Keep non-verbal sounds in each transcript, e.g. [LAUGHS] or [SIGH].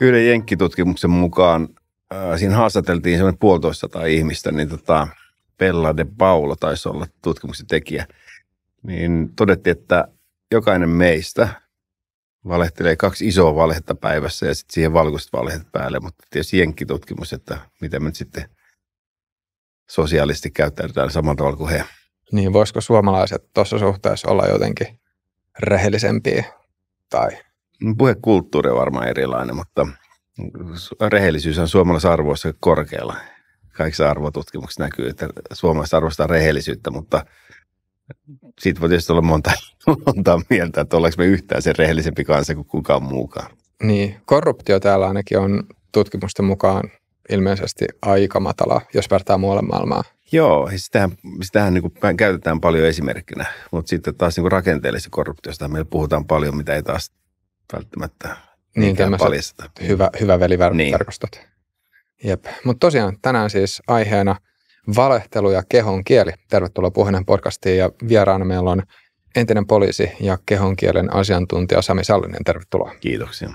yhden jenkkitutkimuksen mukaan, äh, siinä haastateltiin semmoinen puolitoista tai ihmistä, niin tota, Pella de Paula taisi olla tutkimuksen tekijä, niin todettiin, että jokainen meistä valehtelee kaksi isoa valhetta päivässä ja sitten siihen valkoiset valheet päälle, mutta tietysti jenkkitutkimus, että miten me nyt sitten sosiaalisesti käyttäydytään samalla tavalla kuin he. Niin, voisiko suomalaiset tuossa suhteessa olla jotenkin rehellisempiä tai puhekulttuuri on varmaan erilainen, mutta rehellisyys on suomalaisessa arvoissa korkealla. Kaikissa arvotutkimuksissa näkyy, että suomalaiset arvostaa rehellisyyttä, mutta siitä voi tietysti olla monta, monta mieltä, että ollaanko me yhtään sen rehellisempi kanssa kuin kukaan muukaan. Niin, korruptio täällä ainakin on tutkimusten mukaan ilmeisesti aika matala, jos vertaa muualle maailmaa. Joo, sitähän, sitähän niin kuin käytetään paljon esimerkkinä, mutta sitten taas niin kuin rakenteellisesta korruptiosta meillä puhutaan paljon, mitä ei taas välttämättä niin paljasta Hyvä, hyvä veli niin. tarkastat. Jep. Mutta tosiaan tänään siis aiheena valehtelu ja kehon kieli. Tervetuloa puheen podcastiin ja vieraana meillä on entinen poliisi ja kehon kielen asiantuntija Sami Sallinen. Tervetuloa. Kiitoksia.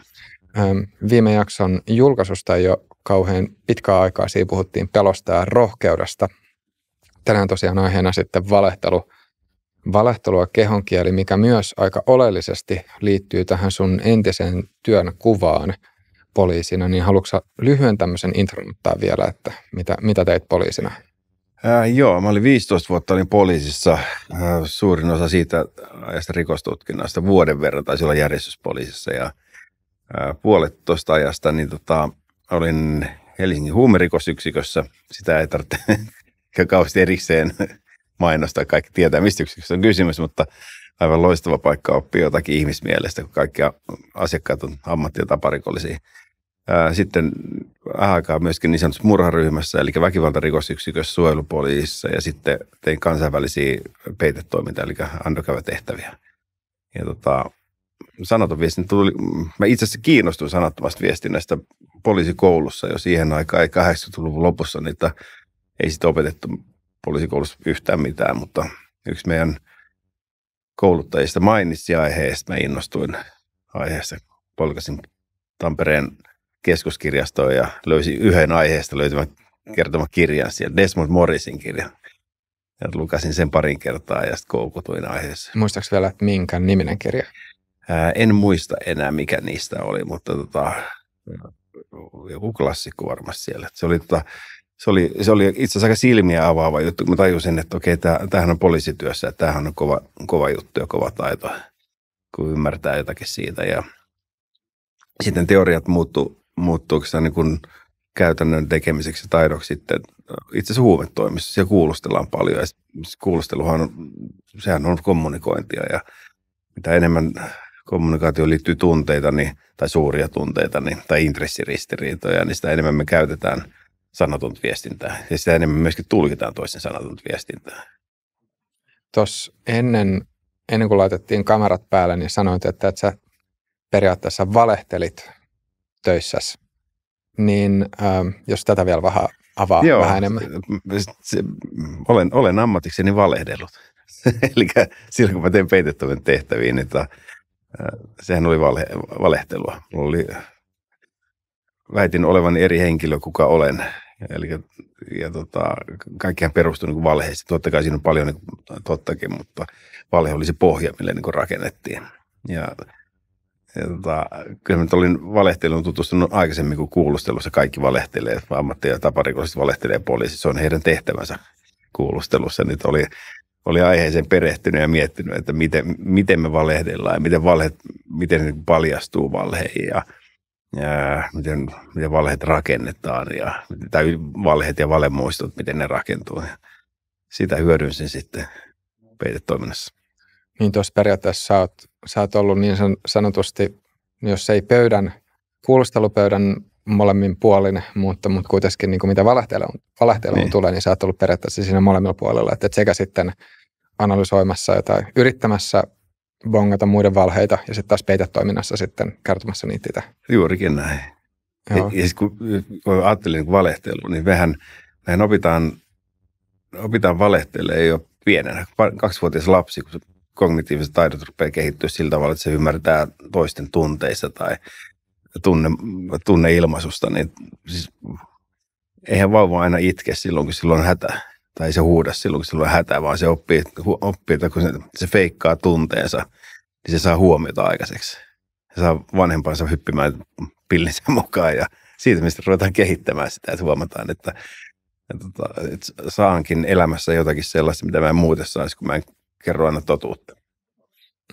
Viime jakson julkaisusta jo kauhean pitkää aikaa. Siinä puhuttiin pelosta ja rohkeudesta. Tänään tosiaan aiheena sitten valehtelu valehtelua kehonkieli, mikä myös aika oleellisesti liittyy tähän sun entiseen työn kuvaan poliisina, niin haluatko lyhyen tämmöisen intron vielä, että mitä, mitä teit poliisina? Äh, joo, mä olin 15 vuotta olin poliisissa. Äh, suurin osa siitä ajasta rikostutkinnasta vuoden verran tai olla järjestyspoliisissa ja äh, puolet tuosta ajasta niin tota, olin Helsingin huumerikosyksikössä. Sitä ei tarvitse [LAUGHS] kauheasti erikseen mainostaa. Kaikki tietää, mistä yksiköstä on kysymys, mutta aivan loistava paikka oppia jotakin ihmismielestä, kun kaikki asiakkaat on ammatti- ja taparikollisia. Sitten vähän aikaa myöskin niin sanotussa murharyhmässä, eli väkivaltarikosyksikössä, suojelupoliisissa ja sitten tein kansainvälisiä peitetoimintaa, eli undercover-tehtäviä. Ja tota, sanaton viestintä tuli, mä itse asiassa kiinnostuin sanattomasta viestinnästä poliisikoulussa jo siihen aikaan, ei 80-luvun lopussa niitä ei sitten opetettu poliisikoulussa yhtään mitään, mutta yksi meidän kouluttajista mainitsi aiheesta. Mä innostuin aiheesta. Polkasin Tampereen keskuskirjastoon ja löysin yhden aiheesta löytyvän kertoman kirjan siellä, Desmond Morrisin kirja. Ja lukasin sen parin kertaa ja sitten koukutuin aiheessa. Muistaaks vielä, että minkä niminen kirja? Ää, en muista enää, mikä niistä oli, mutta tota, joku klassikko varmasti siellä. Se oli tota, se oli, se oli itse asiassa aika silmiä avaava juttu, kun mä tajusin, että okei, tämähän on poliisityössä, että tämähän on kova, kova juttu ja kova taito, kun ymmärtää jotakin siitä. Ja sitten teoriat muuttuu, muuttuuko se niin kuin käytännön tekemiseksi taidoksi sitten itse asiassa huumetoimissa. Siellä kuulustellaan paljon ja siis kuulusteluhan on, sehän on kommunikointia ja mitä enemmän kommunikaatio liittyy tunteita niin, tai suuria tunteita niin, tai intressiristiriitoja, niin sitä enemmän me käytetään – sanatonta viestintää ja sitä enemmän myöskin tulkitaan toisen sanatonta viestintää. Tuossa ennen, ennen kuin laitettiin kamerat päälle, niin sanoit, että, et sä periaatteessa valehtelit töissä. Niin äh, jos tätä vielä vähän avaa Joo, vähän enemmän. Se, se, olen, olen ammatikseni valehdellut. [LAUGHS] Eli silloin kun mä teen peitettävän tehtäviin, niin ta, tota, äh, sehän oli vale, valehtelua. Mulla oli väitin olevani eri henkilö, kuka olen. Eli, ja tota, kaikkihan perustuu niin valheisiin. Totta kai siinä on paljon niin tottakin, mutta valhe oli se pohja, millä niin rakennettiin. Ja, ja tota, kyllä mä olin valehtelun tutustunut aikaisemmin, kuin kuulustelussa kaikki valehtelee. Ammatti- ja taparikolliset valehtelee poliisi. Se on heidän tehtävänsä kuulustelussa. Nyt oli, oli aiheeseen perehtynyt ja miettinyt, että miten, miten me valehdellaan ja miten, valhe, miten niin paljastuu valheihin ää, miten, miten valheet rakennetaan ja, tai valheet ja valemuistot, miten ne rakentuu. Ja sitä hyödynsin sitten peitetoiminnassa. Niin tuossa periaatteessa sä oot, sä oot ollut niin sanotusti, jos ei pöydän, kuulustelupöydän molemmin puolin, mutta, mutta kuitenkin niin kuin mitä valehteluun, valehteluun niin. tulee, niin sä oot ollut periaatteessa siinä molemmilla puolella. Että sekä sitten analysoimassa jotain, yrittämässä bongata muiden valheita ja sitten taas peitetoiminnassa sitten kertomassa niitä itse. Juurikin näin. Joo. Ja, ja sit, kun, kun ajattelin niin valehtelu, niin vähän mehän opitaan, opitaan ei jo pienenä. Kaksivuotias lapsi, kun kognitiiviset taidot rupeaa kehittyä sillä tavalla, että se ymmärtää toisten tunteissa tai tunne, tunneilmaisusta, niin siis eihän vauva aina itke silloin, kun silloin on hätä tai ei se huuda silloin, kun sillä on hätää, vaan se oppii, oppii että kun se, se feikkaa tunteensa, niin se saa huomiota aikaiseksi. Se saa vanhempansa hyppimään pillinsä [LAUGHS] mukaan ja siitä, mistä ruvetaan kehittämään sitä, että huomataan, että, että, tota, että saankin elämässä jotakin sellaista, mitä mä en muuten saisi, kun mä en kerro aina totuutta.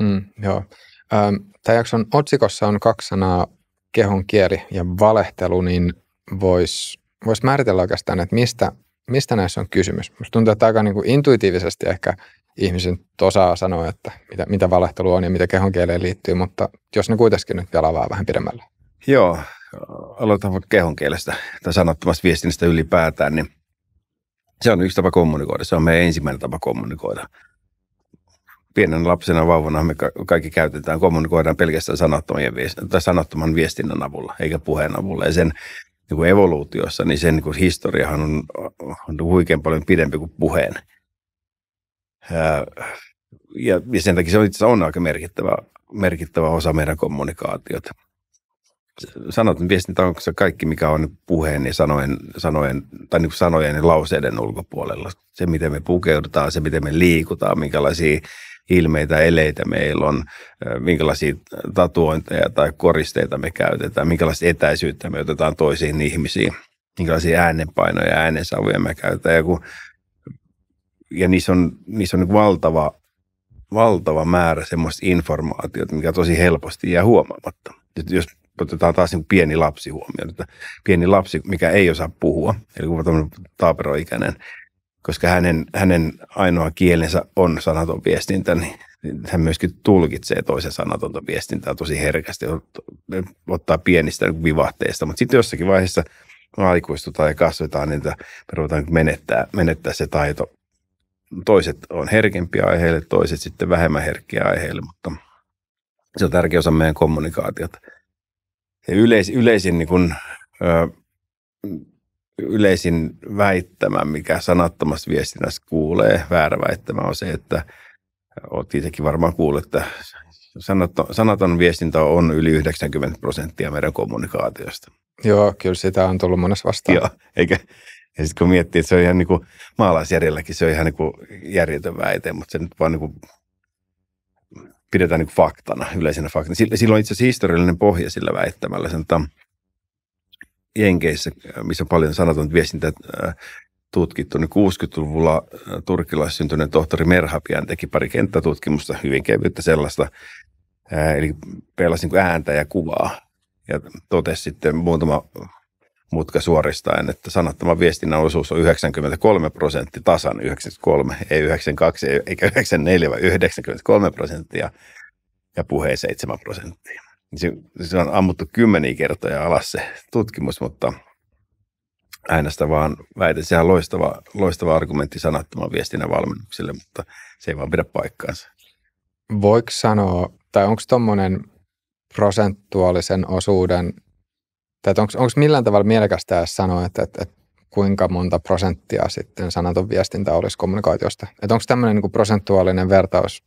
Mm, joo. Ähm, Tämän jakson otsikossa on kaksi sanaa, kehon kieli ja valehtelu, niin voisi vois määritellä oikeastaan, että mistä mistä näissä on kysymys? Minusta tuntuu, että aika niin kuin intuitiivisesti ehkä ihmisen osaa sanoa, että mitä, mitä valehtelu on ja mitä kehon kieleen liittyy, mutta jos ne kuitenkin nyt vielä avaa vähän pidemmälle. Joo, aloitetaan vaikka kehon kielestä tai sanottomasta viestinnästä ylipäätään, niin se on yksi tapa kommunikoida. Se on meidän ensimmäinen tapa kommunikoida. Pienen lapsena vauvana me kaikki käytetään, kommunikoidaan pelkästään sanottoman viest- tai sanottoman viestinnän avulla, eikä puheen avulla. Ja sen niin kuin evoluutiossa, niin sen niin kuin historiahan on, on huikean paljon pidempi kuin puheen. ja, ja sen takia se on itse asiassa on aika merkittävä, merkittävä osa meidän kommunikaatiota. Sanot niin viestintä on se kaikki, mikä on puheen ja sanoen, sanojen tai niin sanojen ja lauseiden ulkopuolella. Se, miten me pukeudutaan, se, miten me liikutaan, minkälaisia ilmeitä, eleitä meillä on, minkälaisia tatuointeja tai koristeita me käytetään, minkälaista etäisyyttä me otetaan toisiin ihmisiin, minkälaisia äänenpainoja ja äänensavuja me käytetään. Ja, kun, ja niissä on, niissä on niin valtava, valtava määrä semmoista informaatiota, mikä tosi helposti jää huomaamatta. Nyt jos otetaan taas niin pieni lapsi huomioon, että pieni lapsi, mikä ei osaa puhua, eli kun on taaperoikäinen, koska hänen, hänen ainoa kielensä on sanaton viestintä, niin, niin hän myöskin tulkitsee toisen sanatonta viestintää tosi herkästi, ottaa pienistä vivahteista, mutta sitten jossakin vaiheessa aikuistutaan ja kasvetaan, niin me ruvetaan menettää, menettää se taito. Toiset on herkempiä aiheille, toiset sitten vähemmän herkkiä aiheille, mutta se on tärkeä osa meidän kommunikaatiota. Ja yleis, yleisin niin kun, ö, yleisin väittämä, mikä sanattomassa viestinnässä kuulee, väärä väittämä on se, että äh, olet itsekin varmaan kuullut, että sanaton, sanaton viestintä on yli 90 prosenttia meidän kommunikaatiosta. Joo, kyllä sitä on tullut monessa vastaan. Joo, eikä, ja sitten kun miettii, että se on ihan niin kuin maalaisjärjelläkin, se on ihan niin kuin järjetön väite, mutta se nyt vaan niin kuin pidetään niin kuin faktana, yleisenä faktana. Silloin itse asiassa historiallinen pohja sillä väittämällä. Sen, Jenkeissä, missä on paljon sanatonta viestintä äh, tutkittu, niin 60-luvulla äh, syntyneen tohtori Merhapian teki pari kenttätutkimusta, hyvin kevyttä sellaista, äh, eli pelasi niin ääntä ja kuvaa, ja totesi sitten muutama mutka suoristaen, että sanattoman viestinnän osuus on 93 prosenttia tasan 93, ei 92, eikä 94, vaan 93 prosenttia, ja puheen 7 prosenttia. Se, se on ammuttu kymmeniä kertoja alas se tutkimus, mutta aina sitä vaan väitän. Sehän on loistava, loistava argumentti sanattoman viestinnän valmennukselle, mutta se ei vaan pidä paikkaansa. Voiko sanoa, tai onko tuommoinen prosentuaalisen osuuden, tai onko millään tavalla mielekästä sanoa, että, että, että kuinka monta prosenttia sitten sanaton viestintä olisi kommunikaatiosta? Että onko tämmöinen niinku prosentuaalinen vertaus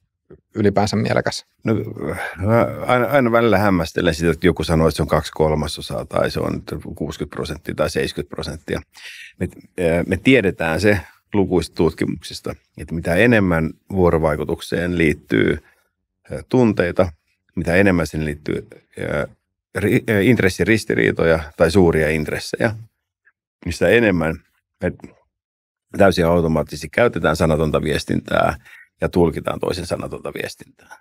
ylipäänsä mielekäs? No, aina, aina välillä hämmästelen sitä, että joku sanoo, että se on kaksi kolmasosaa tai se on 60 prosenttia tai 70 prosenttia. Me, e, me tiedetään se lukuista tutkimuksista, että mitä enemmän vuorovaikutukseen liittyy e, tunteita, mitä enemmän sinne liittyy e, intressiristiriitoja tai suuria intressejä, mistä niin enemmän me täysin automaattisesti käytetään sanatonta viestintää – ja tulkitaan toisen sanatonta viestintää.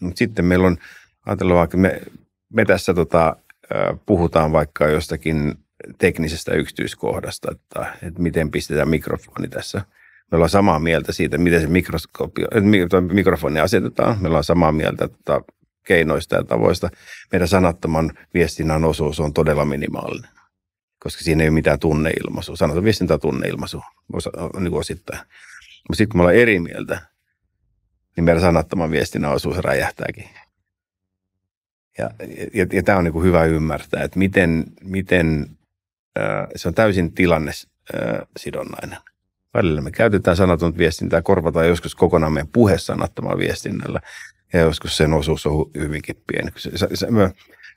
Mut sitten meillä on, ajatellaan vaikka me, me tässä tota, puhutaan vaikka jostakin teknisestä yksityiskohdasta, että, että miten pistetään mikrofoni tässä. Me ollaan samaa mieltä siitä, miten se mikrofoni asetetaan. Me ollaan samaa mieltä että keinoista ja tavoista. Meidän sanattoman viestinnän osuus on todella minimaalinen, koska siinä ei ole mitään tunneilmaisua. Sanotaan viestintä on tunneilmaisu niin osittain. Mutta sitten kun me ollaan eri mieltä, niin meidän sanattoman viestin osuus räjähtääkin. Ja, ja, ja tämä on niin kuin hyvä ymmärtää, että miten, miten äh, se on täysin sidonnainen. Välillä me käytetään sanatonta viestintää, korvataan joskus kokonaan meidän puhe sanattomaan viestinnällä, ja joskus sen osuus on hyvinkin pieni. Se, se, se,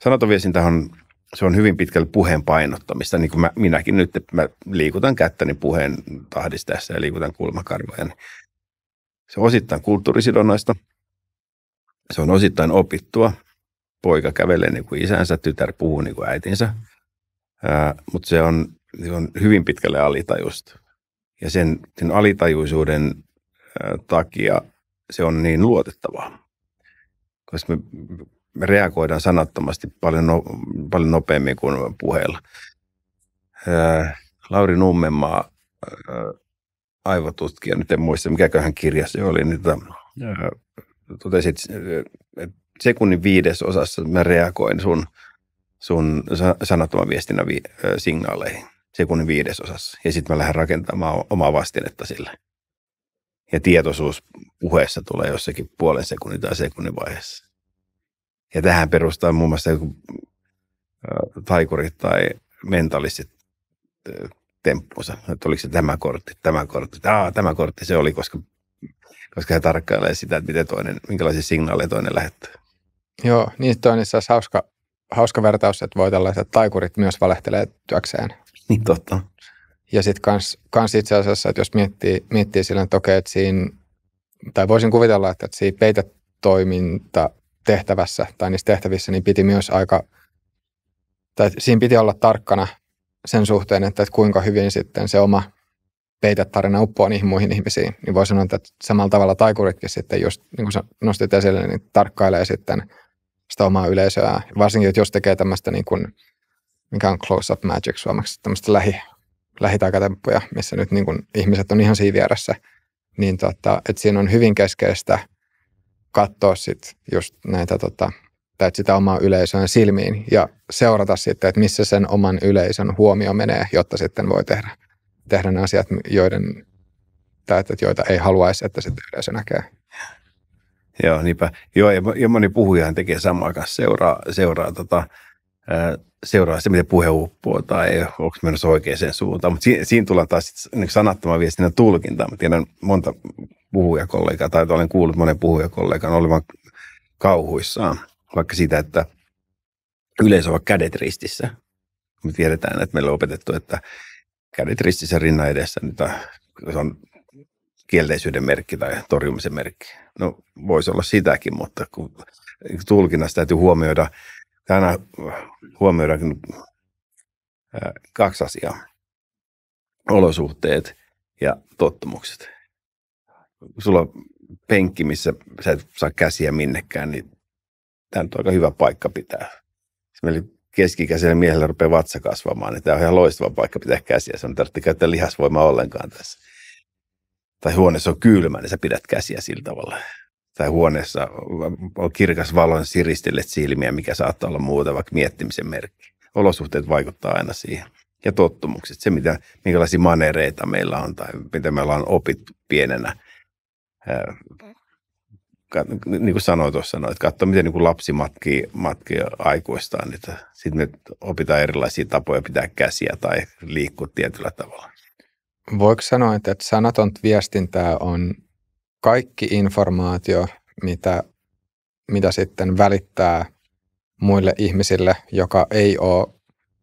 sanaton viestintä on, se on hyvin pitkälle puheen painottamista, niin kuin mä, minäkin nyt, että mä liikutan kättäni puheen tahdista tässä ja liikutan kulmakarvoja, niin se on osittain kulttuurisidonnaista, se on osittain opittua. Poika kävelee niin kuin isänsä, tytär puhuu niin kuin äitinsä, Ää, mutta se on, se on hyvin pitkälle alitajusta. Ja sen, sen alitajuisuuden ää, takia se on niin luotettavaa, koska me, me reagoidaan sanattomasti paljon, no, paljon nopeammin kuin puheella. Ää, Lauri Nummenmaa ää, aivotutkija, nyt en muista mikäköhän kirja se oli, niin tota, totesit, että sekunnin viides osassa mä reagoin sun, sun sanattoman viestinnän vi- signaaleihin sekunnin viides osassa. Ja sitten mä lähden rakentamaan omaa vastinetta sille. Ja tietoisuus puheessa tulee jossakin puolen sekunnin tai sekunnin vaiheessa. Ja tähän perustaa muun muassa joku taikurit tai mentalistit temppuunsa, että oliko se tämä kortti, tämä kortti, Aa, tämä kortti se oli, koska, koska he tarkkailee sitä, että miten toinen, minkälaisia signaaleja toinen lähettää. Joo, niin on niissä asiassa hauska, hauska vertaus, että voi tällaiset taikurit myös valehtelee työkseen. Niin totta. Ja sitten kans, kans itse asiassa, että jos miettii, miettii silloin, että okei, että siinä, tai voisin kuvitella, että, että siinä peitetoiminta tehtävässä tai niissä tehtävissä, niin piti myös aika, tai siinä piti olla tarkkana sen suhteen, että, että kuinka hyvin sitten se oma peitetarina uppoaa niihin muihin ihmisiin, niin voi sanoa, että samalla tavalla taikuritkin sitten, just niin kuin nostit esille, niin tarkkailee sitten sitä omaa yleisöä. Varsinkin, että jos tekee tämmöistä, niin kuin, mikä on close-up magic suomeksi, tämmöistä lähi, lähitaikatemppuja, missä nyt niin kuin, ihmiset on ihan siinä vieressä, niin tota, että siinä on hyvin keskeistä katsoa sitten just näitä tota, tai sitä omaa yleisöön silmiin ja seurata sitten, että missä sen oman yleisön huomio menee, jotta sitten voi tehdä, tehdä ne asiat, joiden, tai että, joita ei haluaisi, että sitten yleisö näkee. Joo, niinpä. Joo, ja, ja moni puhujahan tekee samaa kanssa, seuraa, seuraa, tota, ää, seuraa se, miten puhe uppoo tai onko menossa oikeaan suuntaan. Mutta siinä, siinä tullaan taas niinku sanattoman viestinnän tulkintaan. Mä tiedän monta puhujakollegaa, tai olen kuullut monen puhujakollegan olevan kauhuissaan vaikka sitä, että yleensä on kädet ristissä. Me tiedetään, että meillä on opetettu, että kädet ristissä rinnan edessä, niin se on kielteisyyden merkki tai torjumisen merkki. No voisi olla sitäkin, mutta kun tulkinnassa täytyy huomioida, aina huomioida kaksi asiaa. Olosuhteet ja tottumukset. Sulla on penkki, missä sä et saa käsiä minnekään, niin tämä on aika hyvä paikka pitää. Eli keskikäisellä miehellä rupeaa vatsa kasvamaan, niin tämä on ihan loistava paikka pitää käsiä. on tarvitse käyttää lihasvoimaa ollenkaan tässä. Tai huoneessa on kylmä, niin sä pidät käsiä sillä tavalla. Tai huoneessa on kirkas valo, niin siristelet silmiä, mikä saattaa olla muuta, vaikka miettimisen merkki. Olosuhteet vaikuttaa aina siihen. Ja tottumukset, se mitä, minkälaisia manereita meillä on tai mitä me ollaan opittu pienenä niin kuin sanoin tuossa, että katso miten niin kuin lapsi matkii, matkii aikuistaan. Sitten me opitaan erilaisia tapoja pitää käsiä tai liikkua tietyllä tavalla. Voiko sanoa, että sanaton viestintää on kaikki informaatio, mitä, mitä sitten välittää muille ihmisille, joka ei ole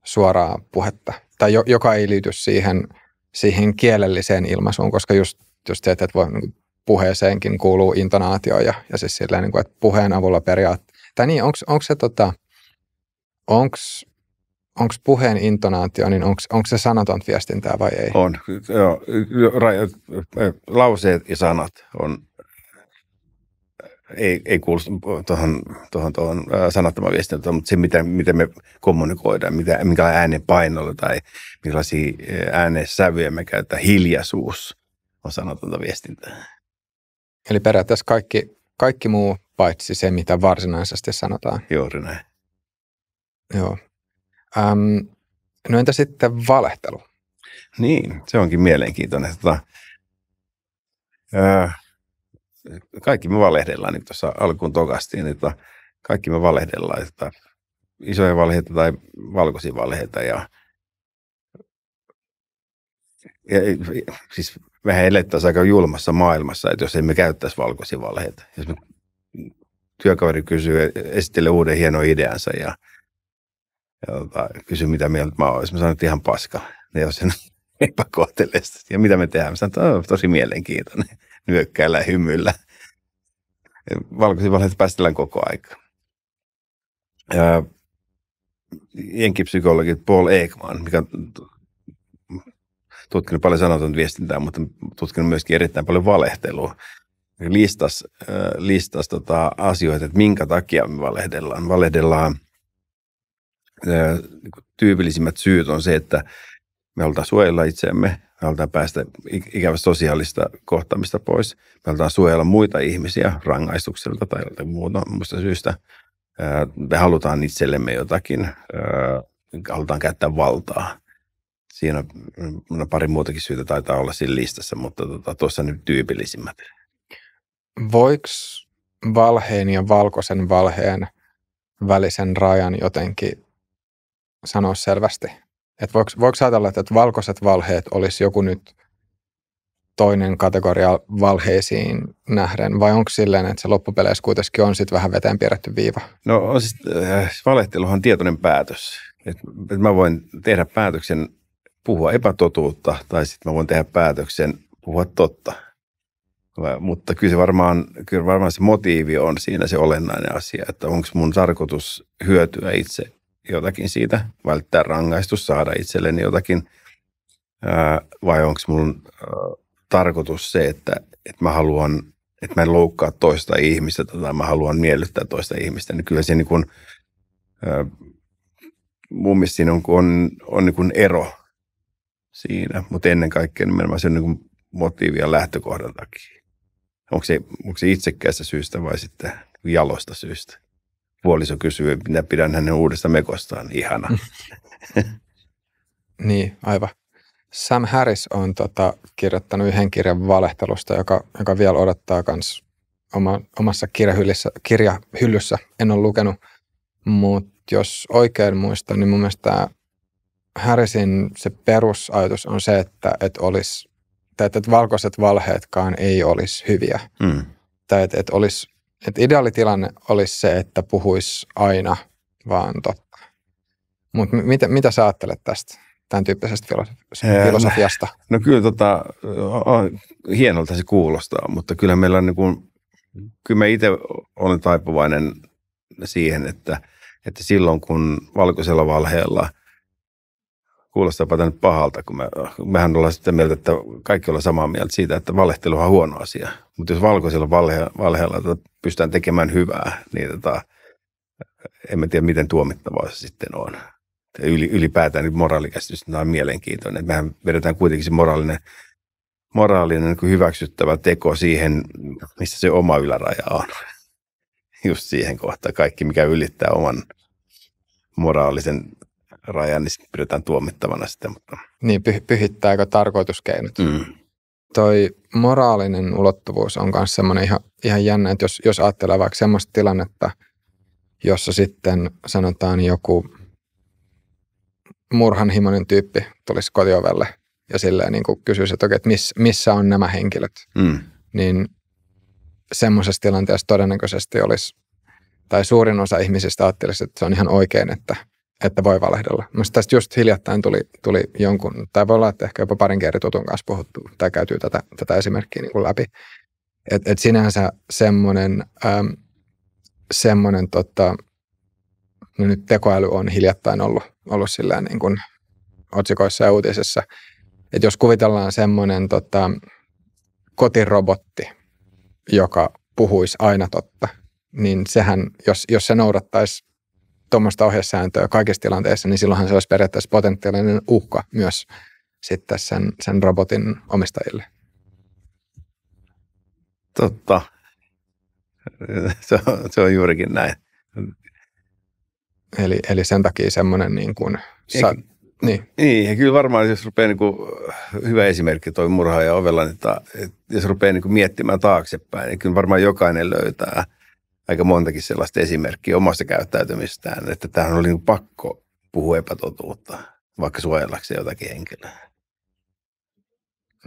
suoraa puhetta tai jo, joka ei liity siihen, siihen kielelliseen ilmaisuun, koska just, just se, että voi niinku puheeseenkin kuuluu intonaatio ja, ja siis silleen, niin kuin, että puheen avulla periaatteessa. Tai niin, onko se tota, onks, onko puheen intonaatio, niin onko se sanaton viestintää vai ei? On, joo. Lauseet ja sanat on, ei, ei kuulu tuohon, tuohon, tuohon sanattoman viestintään, mutta se, mitä, miten me kommunikoidaan, mitä, mikä on äänen painolla tai millaisia äänen sävyjä me käytetään, hiljaisuus on sanatonta viestintää. Eli periaatteessa kaikki, kaikki muu paitsi se, mitä varsinaisesti sanotaan. Juuri näin. Joo. Äm, no entä sitten valehtelu? Niin, se onkin mielenkiintoinen. Tota, öö, kaikki me valehdellaan, niin tuossa alkuun tokastiin, niin että tota, kaikki me valehdellaan, että isoja valheita tai valkoisia valheita ja ja, siis mehän elettäisiin aika julmassa maailmassa, että jos emme käyttäisi valkoisia valheita. Jos me työkaveri kysyy, esittelee uuden hienon ideansa ja, ja kysyy, mitä mieltä mä olen. Mä sanon, että ihan paska. Ja jos sen [LAUGHS] epäkohtelee ja mitä me tehdään? Mä sanon, että on oh, tosi mielenkiintoinen. Nyökkäillä ja hymyillä. Valkoisia valheita päästellään koko aika. Ja, jenkipsykologi Paul Ekman, mikä on tutkinut paljon sanatonta viestintää, mutta tutkinut myöskin erittäin paljon valehtelua. Listas, listas tota asioita, että minkä takia me valehdellaan. Valehdellaan niinku tyypillisimmät syyt on se, että me halutaan suojella itseämme, me halutaan päästä ikävästä sosiaalista kohtaamista pois, me halutaan suojella muita ihmisiä rangaistukselta tai muuta, muusta syystä. Me halutaan itsellemme jotakin, halutaan käyttää valtaa. Siinä on pari muutakin syytä taitaa olla siinä listassa, mutta tuota, tuossa nyt tyypillisimmät. Voiko valheen ja valkoisen valheen välisen rajan jotenkin sanoa selvästi? Että voiko, voiko ajatella, että valkoiset valheet olisi joku nyt toinen kategoria valheisiin nähden, vai onko silleen, että se loppupeleissä kuitenkin on sitten vähän veteen piirretty viiva? No siis, äh, valehteluhan on tietoinen päätös. Et, et mä voin tehdä päätöksen puhua epätotuutta tai sitten mä voin tehdä päätöksen puhua totta. Mutta kyllä, se varmaan, kyllä varmaan se motiivi on siinä se olennainen asia, että onko mun tarkoitus hyötyä itse jotakin siitä, välttää rangaistus, saada itselleni jotakin, vai onko mun tarkoitus se, että, että mä haluan, että mä en loukkaa toista ihmistä tai mä haluan miellyttää toista ihmistä, niin kyllä se niin kun mun mielestä siinä on, on, on niin kun ero siinä, mutta ennen kaikkea nimenomaan sen niin motiivia lähtökohdan takia. Onko se, onko se itsekkäistä syystä vai sitten jaloista syystä? Puoliso kysyy, mitä pidän hänen uudesta mekostaan, ihana. [LAUGHS] niin, aivan. Sam Harris on tota, kirjoittanut yhden kirjan valehtelusta, joka, joka vielä odottaa kans oma, omassa kirjahyllyssä, kirjahyllyssä. En ole lukenut, mutta jos oikein muistan, niin mun mielestä Harrisin se perusajatus on se, että, että, olisi, tai että, että valkoiset valheetkaan ei olisi hyviä. Mm. Tai että, että, olisi, että ideaalitilanne olisi se, että puhuisi aina vaan totta. Mutta mitä, mitä sä ajattelet tästä? tämän tyyppisestä no- filosofiasta? No kyllä tota, hienolta se kuulostaa, mutta kyllä meillä on niin kuin, kyllä itse olen taipuvainen siihen, että, että silloin kun valkoisella valheella – kuulostaapa tämä pahalta, kun me, mehän ollaan sitä mieltä, että kaikki ollaan samaa mieltä siitä, että valehtelu on huono asia. Mutta jos valkoisella valhe, valheella tota pystytään tekemään hyvää, niin tota, emme tiedä, miten tuomittavaa se sitten on. Yli, ylipäätään niin moraalikäsitys on mielenkiintoinen. Et mehän vedetään kuitenkin se moraalinen, moraalinen niin hyväksyttävä teko siihen, missä se oma yläraja on. Just siihen kohtaan kaikki, mikä ylittää oman moraalisen raja, niin sitten pidetään tuomittavana sitä. Mutta... Niin, py, pyhittääkö tarkoituskeinot? Mm. Toi moraalinen ulottuvuus on myös semmoinen ihan, ihan jännä, että jos, jos ajattelee vaikka semmoista tilannetta, jossa sitten sanotaan joku murhanhimoinen tyyppi tulisi kotiovelle ja silleen niin kysyisi, että, okei, että miss, missä on nämä henkilöt, mm. niin semmoisessa tilanteessa todennäköisesti olisi, tai suurin osa ihmisistä ajattelisi, että se on ihan oikein, että että voi valehdella. No tästä just hiljattain tuli, tuli jonkun, tai voi olla, että ehkä jopa parin eri tutun kanssa puhuttu tai käytyy tätä, tätä esimerkkiä niin kuin läpi. Että et sinänsä semmoinen, ähm, semmoinen tota, no nyt tekoäly on hiljattain ollut, ollut sillä niin kuin otsikoissa ja uutisissa. Että jos kuvitellaan semmoinen tota, kotirobotti, joka puhuisi aina totta, niin sehän, jos, jos se noudattaisi tuommoista ohjesääntöä kaikissa tilanteissa, niin silloinhan se olisi periaatteessa potentiaalinen uhka myös sitten sen, sen robotin omistajille. Totta. [LAUGHS] Se on, se on näin. Eli, eli sen takia semmoinen niin kuin... Sa- Eik, niin. niin, ja kyllä varmaan jos rupeaa niin kuin, hyvä esimerkki toi murhaaja ovella, että, niin että jos rupeaa niin kuin miettimään taaksepäin, niin kyllä varmaan jokainen löytää – aika montakin sellaista esimerkkiä omasta käyttäytymistään, että tähän oli niin pakko puhua epätotuutta, vaikka suojellakseen jotakin henkilöä.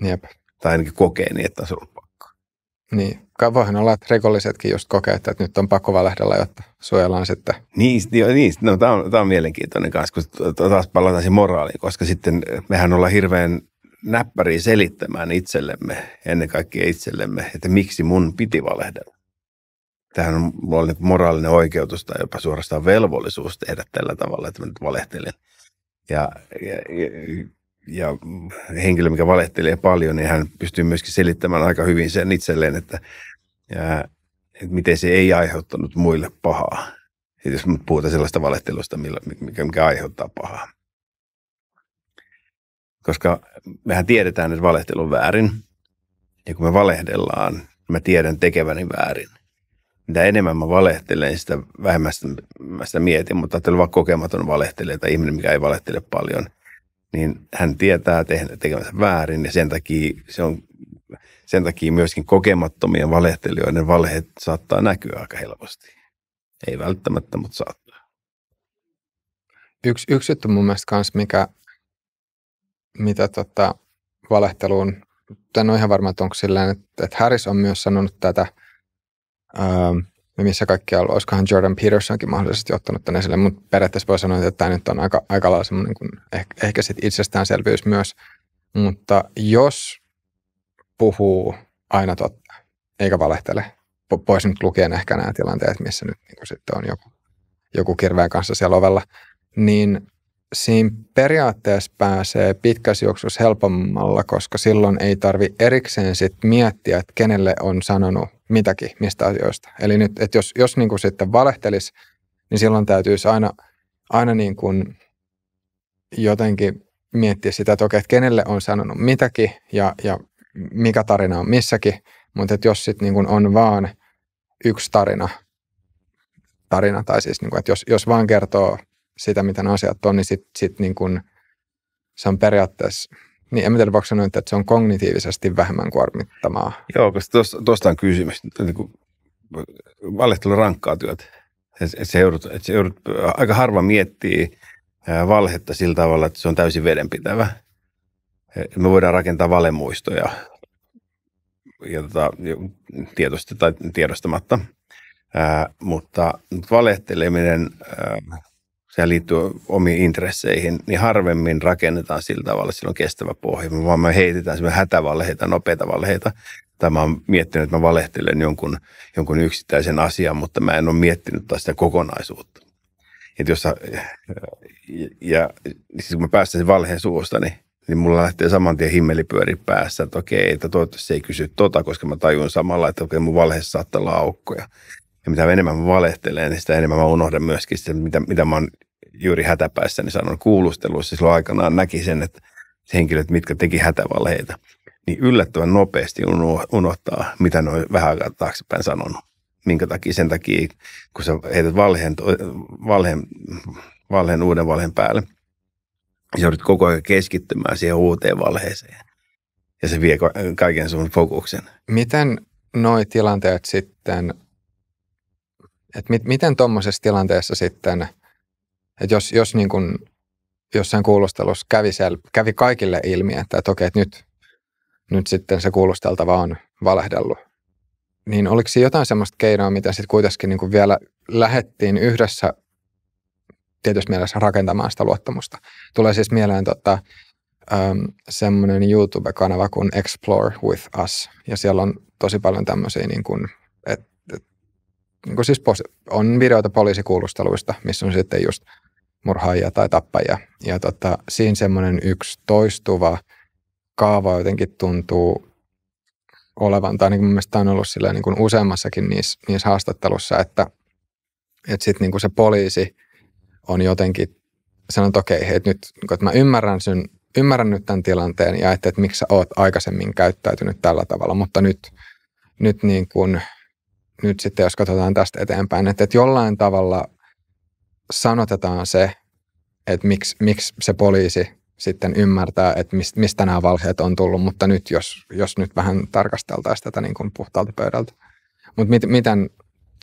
Jep. Tai ainakin kokee niin, että on ollut pakko. Niin, voihan olla, että rikollisetkin just kokee, että nyt on pakko valehdella, jotta suojellaan sitten. Niin, jo, niin. No, tämä on, tämä on mielenkiintoinen kanssa, kun taas palataan siihen moraaliin, koska sitten eh, mehän ollaan hirveän näppäriä selittämään itsellemme, ennen kaikkea itsellemme, että miksi mun piti valehdella tähän on, olla niin moraalinen oikeutus tai jopa suorastaan velvollisuus tehdä tällä tavalla, että mä nyt valehtelin. Ja, ja, ja, ja henkilö, mikä valehtelee paljon, niin hän pystyy myöskin selittämään aika hyvin sen itselleen, että, ja, että miten se ei aiheuttanut muille pahaa. Et siis jos puhutaan sellaista valehtelusta, mikä, mikä aiheuttaa pahaa. Koska mehän tiedetään, että valehtelu on väärin. Ja kun me valehdellaan, mä tiedän tekeväni väärin mitä enemmän mä valehtelen, sitä vähemmän mä sitä mietin, mutta ajattelen vaan kokematon valehtelija tai ihminen, mikä ei valehtele paljon, niin hän tietää tekemänsä väärin ja sen takia se on sen takia myöskin kokemattomien valehtelijoiden valheet saattaa näkyä aika helposti. Ei välttämättä, mutta saattaa. Yksi, yksi juttu mun mielestä kanssa, mikä, mitä tota, valehteluun, en ole ihan varma, että onko silleen, että, että Harris on myös sanonut tätä – Ähm, missä kaikkialla, olisikohan Jordan Petersonkin mahdollisesti ottanut tänne esille, mutta periaatteessa voi sanoa, että tämä nyt on aika, aika lailla semmoinen kuin ehkä, ehkä sit itsestäänselvyys myös. Mutta jos puhuu aina totta, eikä valehtele, pois nyt lukien ehkä nämä tilanteet, missä nyt niin sitten on joku, joku kirveen kanssa siellä ovella, niin siinä periaatteessa pääsee pitkässä juoksussa helpommalla, koska silloin ei tarvi erikseen sit miettiä, että kenelle on sanonut mitäkin mistä asioista. Eli nyt, että jos, jos niin kuin sitten valehtelisi, niin silloin täytyisi aina, aina niin kuin jotenkin miettiä sitä, että okei, että kenelle on sanonut mitäkin ja, ja mikä tarina on missäkin, mutta että jos sitten niin on vaan yksi tarina, tarina tai siis niin kuin, että jos, jos vaan kertoo sitä, miten asiat on, niin sitten sit niin kuin se on periaatteessa niin, en tiedä, voiko sanoa, että se on kognitiivisesti vähemmän kuormittavaa. Joo, koska tuosta on kysymys. Niin valehtelu rankkaa työtä. Et se joudut, et se joudut, äh, aika harva miettii äh, valhetta sillä tavalla, että se on täysin vedenpitävä. Äh, me voidaan rakentaa valemuistoja ja tota, tietoisesti tai tiedostamatta. Ää, mutta, mutta valehteleminen ää, sehän liittyy omiin intresseihin, niin harvemmin rakennetaan sillä tavalla, että sillä on kestävä pohja, vaan me heitetään semmoinen hätävalheita, nopeita valheita. Tai mä oon miettinyt, että mä valehtelen jonkun, jonkun yksittäisen asian, mutta mä en ole miettinyt taas sitä kokonaisuutta. Et jos, ja, ja siis kun mä päästän sen valheen suusta, niin, niin mulla lähtee saman tien himmelipyöri päässä, että okei, että toivottavasti se ei kysy tota, koska mä tajun samalla, että okei, mun valheessa saattaa olla aukkoja. Ja mitä enemmän mä valehtelen, niin sitä enemmän mä unohdan myöskin sitä, mitä, mitä mä oon juuri hätäpäissäni niin sanon kuulusteluissa. Silloin aikanaan näki sen, että henkilöt, mitkä teki hätävalheita, niin yllättävän nopeasti unohtaa, mitä ne on vähän aikaa taaksepäin sanonut. Minkä takia? Sen takia, kun sä heität valheen, valheen, valheen uuden valheen päälle, niin joudut koko ajan keskittymään siihen uuteen valheeseen. Ja se vie kaiken sun fokuksen. Miten noi tilanteet sitten et mit, miten tuommoisessa tilanteessa sitten, että jos, jos niin kun jossain kuulustelussa kävi, siellä, kävi kaikille ilmi, että, että okei, että nyt, nyt sitten se kuulusteltava on valehdellut, niin oliko siinä jotain sellaista keinoa, mitä sitten kuitenkin niin kuin vielä lähettiin yhdessä tietysti mielessä rakentamaan sitä luottamusta. Tulee siis mieleen tota, um, ähm, semmoinen YouTube-kanava kuin Explore with Us, ja siellä on tosi paljon tämmöisiä niin kuin niin siis on videoita poliisikuulusteluista, missä on sitten just murhaajia tai tappajia. Ja tota, siinä semmoinen yksi toistuva kaava jotenkin tuntuu olevan, tai niin niinku mielestäni on ollut silleen, niin kuin useammassakin niissä, niissä haastattelussa, että, että sitten niin se poliisi on jotenkin sanonut, että okei, hei, nyt, niinku, että mä ymmärrän, sen, ymmärrän nyt tämän tilanteen ja että, että miksi sä oot aikaisemmin käyttäytynyt tällä tavalla, mutta nyt, nyt niin kuin nyt sitten, jos katsotaan tästä eteenpäin, että, että jollain tavalla sanotetaan se, että miksi, miksi se poliisi sitten ymmärtää, että mistä nämä valheet on tullut, mutta nyt jos, jos nyt vähän tarkasteltaisiin tätä niin kuin puhtaalta pöydältä. Mutta mit, miten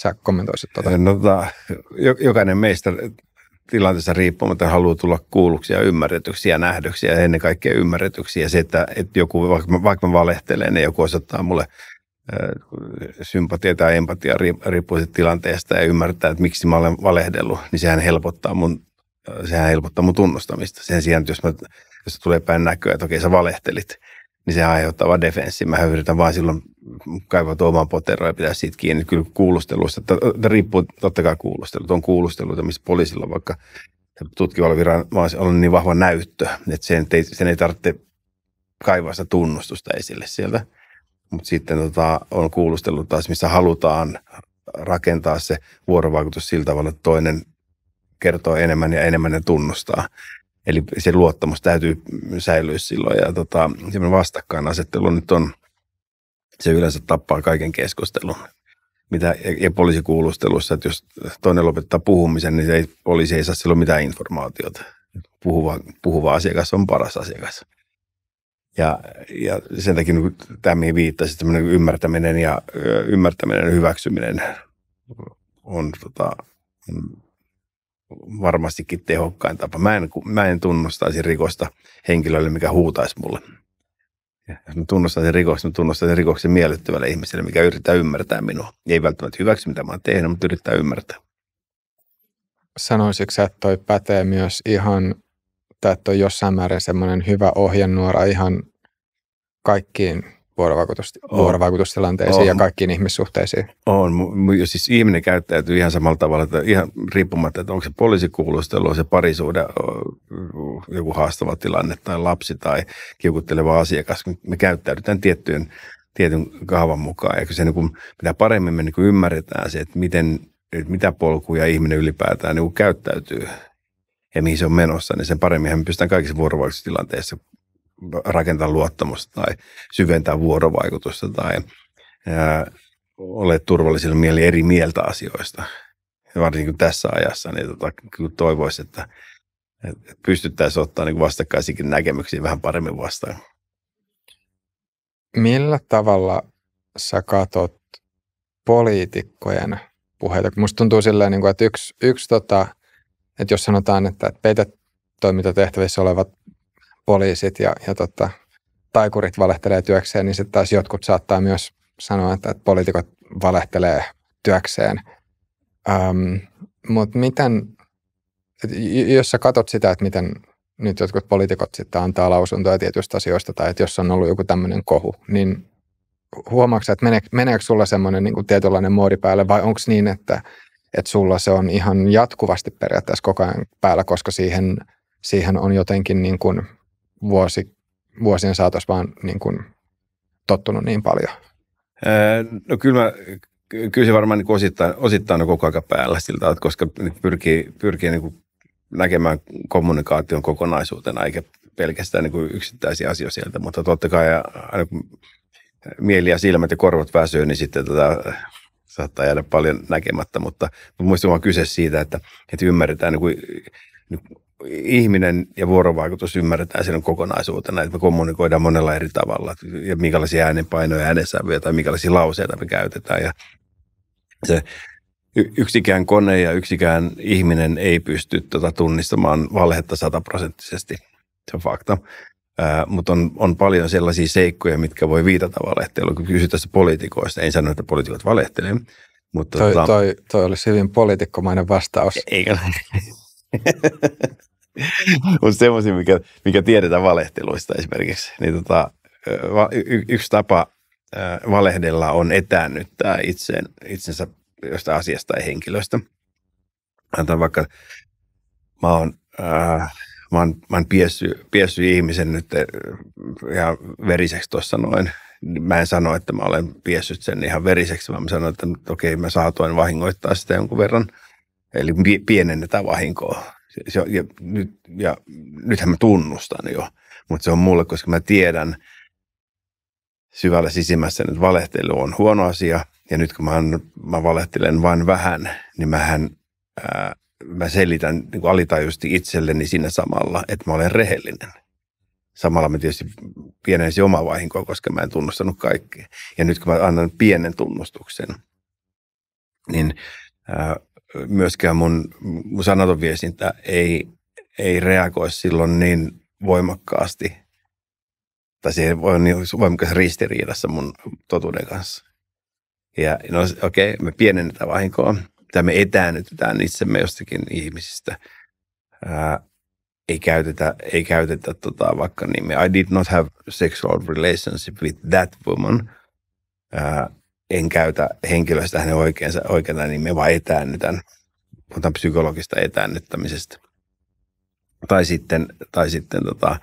sä kommentoisit tuota? No, tota, jokainen meistä tilanteessa riippumatta haluaa tulla kuulluksi ja ymmärretyksi ja nähdyksi ja ennen kaikkea ymmärretyksi. Ja se, että, että joku, vaikka mä, vaikka mä valehtelen ja joku osoittaa mulle – Äh, sympatia tai empatia riippuu tilanteesta ja ymmärtää, että miksi mä olen valehdellut, niin sehän helpottaa mun, äh, sehän helpottaa mun tunnustamista. Sen sijaan, että jos, mä, jos tulee päin näköä, että okei sä valehtelit, niin se aiheuttaa vaan defenssi. Mä yritän vaan silloin kaivaa tuomaan poteroa, ja pitää siitä kiinni. Kyllä kuulusteluista, tämä riippuu totta kai kuulustelut. On kuulusteluita, missä poliisilla vaikka tutkivalla viranomaisella on niin vahva näyttö, että sen ei, sen ei tarvitse kaivaa sitä tunnustusta esille sieltä – mutta sitten tota, on kuulustellut taas, missä halutaan rakentaa se vuorovaikutus sillä tavalla, että toinen kertoo enemmän ja enemmän ja tunnustaa. Eli se luottamus täytyy säilyä silloin ja tota, semmoinen vastakkainasettelu nyt on, se yleensä tappaa kaiken keskustelun. Mitä, ja poliisikuulustelussa, että jos toinen lopettaa puhumisen, niin se ei, poliisi ei saa silloin mitään informaatiota. Puhuva, puhuva asiakas on paras asiakas. Ja, ja sen takia niin tämä, mihin viittasit, tämmöinen ymmärtäminen ja ymmärtäminen ja hyväksyminen on, tota, varmastikin tehokkain tapa. Mä en, mä en tunnustaisi rikosta henkilölle, mikä huutaisi mulle. Ja jos mä tunnustan sen rikoksen, mä tunnustan sen rikoksen miellyttävälle ihmiselle, mikä yrittää ymmärtää minua. Ei välttämättä hyväksy, mitä mä oon tehnyt, mutta yrittää ymmärtää. Sanoisitko sä, että toi pätee myös ihan väittää, että on jossain määrin semmoinen hyvä ohjenuora ihan kaikkiin vuorovaikutus, vuorovaikutustilanteisiin on. ja kaikkiin ihmissuhteisiin. On. Siis ihminen käyttäytyy ihan samalla tavalla, että ihan riippumatta, että onko se poliisikuulustelu, on se parisuuden joku haastava tilanne tai lapsi tai kiukutteleva asiakas. Me käyttäydytään tiettyyn tietyn kaavan mukaan. Ja se niin kuin, mitä paremmin me niin kuin ymmärretään se, että miten, että mitä polkuja ihminen ylipäätään niin kuin käyttäytyy – ja mihin se on menossa, niin sen paremmin me pystytään kaikissa vuorovaikutustilanteissa rakentaa luottamusta tai syventää vuorovaikutusta tai ole turvallisilla mieli eri mieltä asioista. Ja varsinkin tässä ajassa, niin tota, kyllä toivoisi, että, että pystyttäisiin ottaa niin vastakkaisikin näkemyksiä vähän paremmin vastaan. Millä tavalla sä katot poliitikkojen puheita? Musta tuntuu silleen, niin että yksi, yksi tota, että jos sanotaan, että peitetoimintatehtävissä olevat poliisit ja, ja tota, taikurit valehtelee työkseen, niin sitten taas jotkut saattaa myös sanoa, että, että poliitikot valehtelee työkseen. Ähm, Mutta miten, jos sä katot sitä, että miten nyt jotkut poliitikot sitten antaa lausuntoja tietystä asioista, tai että jos on ollut joku tämmöinen kohu, niin huomaatko että meneekö, meneekö sulla semmoinen niin tietynlainen moodi päälle, vai onko niin, että että sulla se on ihan jatkuvasti periaatteessa koko ajan päällä, koska siihen, siihen on jotenkin niin kuin vuosi, vuosien saatossa vaan niin kuin tottunut niin paljon. Öö, no kyllä mä, kyllä se varmaan niin osittain, osittain on koko ajan päällä siltä, että koska pyrkii, pyrkii niin kuin näkemään kommunikaation kokonaisuutena, eikä pelkästään niin kuin yksittäisiä asioita sieltä, mutta totta kai aina kun mieli ja silmät ja korvat väsyy, niin sitten tätä tota, saattaa jäädä paljon näkemättä, mutta, mutta muistin on kyse siitä, että, että ymmärretään niin niin ihminen ja vuorovaikutus ymmärretään sen kokonaisuutena, että me kommunikoidaan monella eri tavalla ja minkälaisia äänenpainoja, äänensävyjä tai minkälaisia lauseita me käytetään. Ja se yksikään kone ja yksikään ihminen ei pysty tuota tunnistamaan valhetta sataprosenttisesti. Se on fakta mutta on, on paljon sellaisia seikkoja, mitkä voi viitata valehteluun. Kun tästä poliitikoista, en sano, että poliitikot valehtelevat. Mutta toi, tota, toi, toi olisi hyvin poliitikkomainen vastaus. E-, eikä [LAUGHS] Mutta semmoisia, mikä, mikä tiedetään valehteluista esimerkiksi, niin tota, y- yksi tapa valehdella on etäännyttää itseen, itsensä jostain asiasta tai henkilöstä. Antaa vaikka, mä oon äh, mä oon, mä oon piessy, piessy ihmisen nyt eh, ihan veriseksi tuossa noin. Mä en sano, että mä olen piessyt sen ihan veriseksi, vaan mä sanon, että okei, mä saatoin vahingoittaa sitä jonkun verran. Eli pienennetään vahinkoa. Se, se, ja, nyt, ja nythän mä tunnustan jo, mutta se on mulle, koska mä tiedän syvällä sisimmässä, että valehtelu on huono asia. Ja nyt kun mä, mä valehtelen vain vähän, niin mähän ää, mä selitän niin kuin alitajuisesti itselleni siinä samalla, että mä olen rehellinen. Samalla mä tietysti pienensin omaa vahinkoa, koska mä en tunnustanut kaikkea. Ja nyt kun mä annan pienen tunnustuksen, niin myöskään mun, mun sanaton viestintä ei, ei reagoi silloin niin voimakkaasti, tai se voi voi niin voimakkaassa ristiriidassa mun totuuden kanssa. Ja no okei, okay, me pienennetään vahinkoa, tai me etäännytetään itsemme jostakin ihmisistä. Ää, ei käytetä, ei käytetä tota, vaikka nimeä. I did not have sexual relationship with that woman. Ää, en käytä henkilöstä hänen oikeansa, oikeana nimeä, vaan etäännytän. Puhutaan psykologista etäännyttämisestä. Tai sitten, tai sitten tota,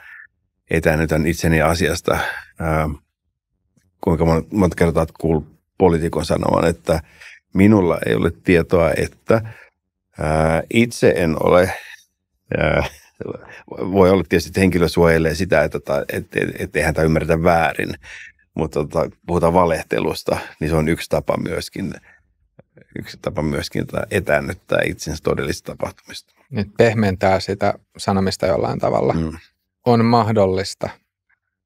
etäännytän itseni asiasta. Ää, kuinka monta kertaa kuul poliitikon sanovan, että – Minulla ei ole tietoa, että ää, itse en ole, ää, voi olla tietysti, että henkilö suojelee sitä, että tota, et, et, et, eihän tämä ymmärretä väärin, mutta tota, puhutaan valehtelusta, niin se on yksi tapa myöskin, yksi tapa myöskin tota etäännyttää itsensä todellisista tapahtumista. Nyt pehmentää sitä sanomista jollain tavalla. Mm. On mahdollista.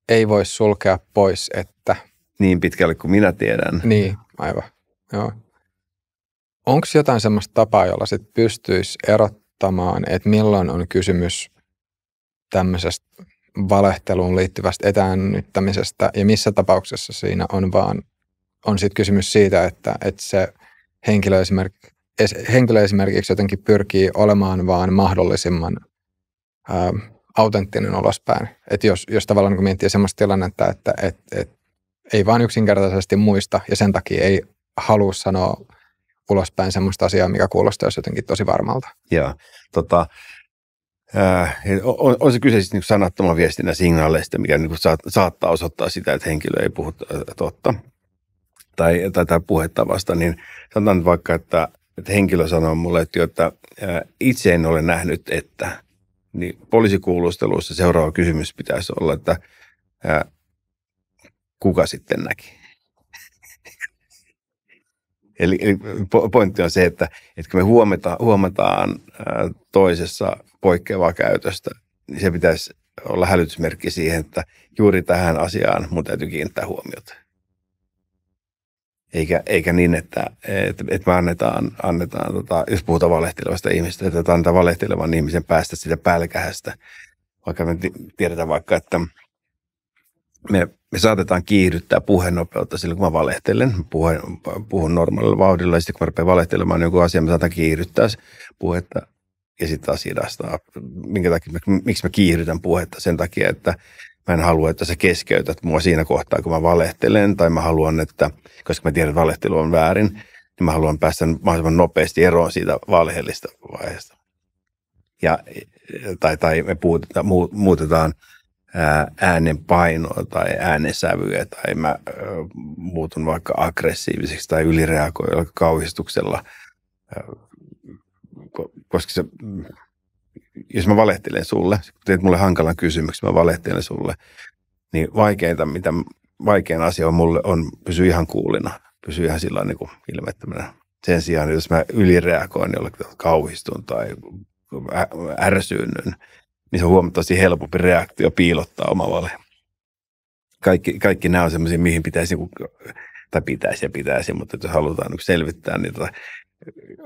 Ei voi sulkea pois, että... Niin pitkälle kuin minä tiedän. Niin, aivan. Joo. Onko jotain sellaista tapaa, jolla sit pystyisi erottamaan, että milloin on kysymys tämmöisestä valehteluun liittyvästä etäännyttämisestä ja missä tapauksessa siinä on vaan on sitten kysymys siitä, että, että se henkilö, esimerk, henkilö esimerkiksi jotenkin pyrkii olemaan vaan mahdollisimman ää, autenttinen olospäin. Että jos, jos tavallaan kun niinku miettii sellaista tilannetta, että et, et, ei vaan yksinkertaisesti muista ja sen takia ei halua sanoa ulospäin semmoista asiaa, mikä kuulostaisi jotenkin tosi varmalta. Joo, tota, äh, on, on, se kyse siis niin sanattoman viestinnän signaaleista, mikä niin saat, saattaa osoittaa sitä, että henkilö ei puhu äh, totta tai tai puhetta vasta, niin sanotaan nyt vaikka, että, että henkilö sanoo mulle, että, että ää, äh, itse en ole nähnyt, että niin poliisikuulusteluissa seuraava kysymys pitäisi olla, että ää, äh, kuka sitten näki? Eli, eli pointti on se, että, että kun me huomata, huomataan toisessa poikkeavaa käytöstä, niin se pitäisi olla hälytysmerkki siihen, että juuri tähän asiaan mun täytyy kiinnittää huomiota. Eikä, eikä niin, että, että, että me annetaan, annetaan tota, jos puhutaan valehtelevasta ihmisestä, että annetaan valehtelevan ihmisen päästä sitä pälkähästä. Vaikka me tiedetään vaikka, että me me saatetaan kiihdyttää puheenopeutta silloin, kun mä valehtelen. Puhun, puhun normaalilla vauhdilla ja sitten kun mä rupean valehtelemaan joku asia, mä saatan kiihdyttää puhetta ja sitten taas hidastaa. Minkä takia, miksi mä kiihdytän puhetta? Sen takia, että mä en halua, että sä keskeytät mua siinä kohtaa, kun mä valehtelen, tai mä haluan, että, koska mä tiedän, että valehtelu on väärin, niin mä haluan päästä mahdollisimman nopeasti eroon siitä valheellista vaiheesta. Ja, tai, tai me puutetaan, muutetaan – äänen painoa tai äänensävyä tai mä muutun vaikka aggressiiviseksi tai ylireagoin kauhistuksella, koska se, jos mä valehtelen sulle, kun teet mulle hankalan kysymyksen, mä valehtelen sulle, niin vaikeinta, mitä vaikein asia on mulle on pysyä ihan kuulina, pysyä ihan sillä niin ilmettömänä. Sen sijaan, jos mä ylireagoin jollekin kauhistun tai ärsyynnyn, niin se on huomattavasti helpompi reaktio piilottaa oma valhe. Kaikki, kaikki nämä on semmoisia, mihin pitäisi, niinku, tai pitäisi ja pitäisi, mutta jos halutaan niinku selvittää, niin tota,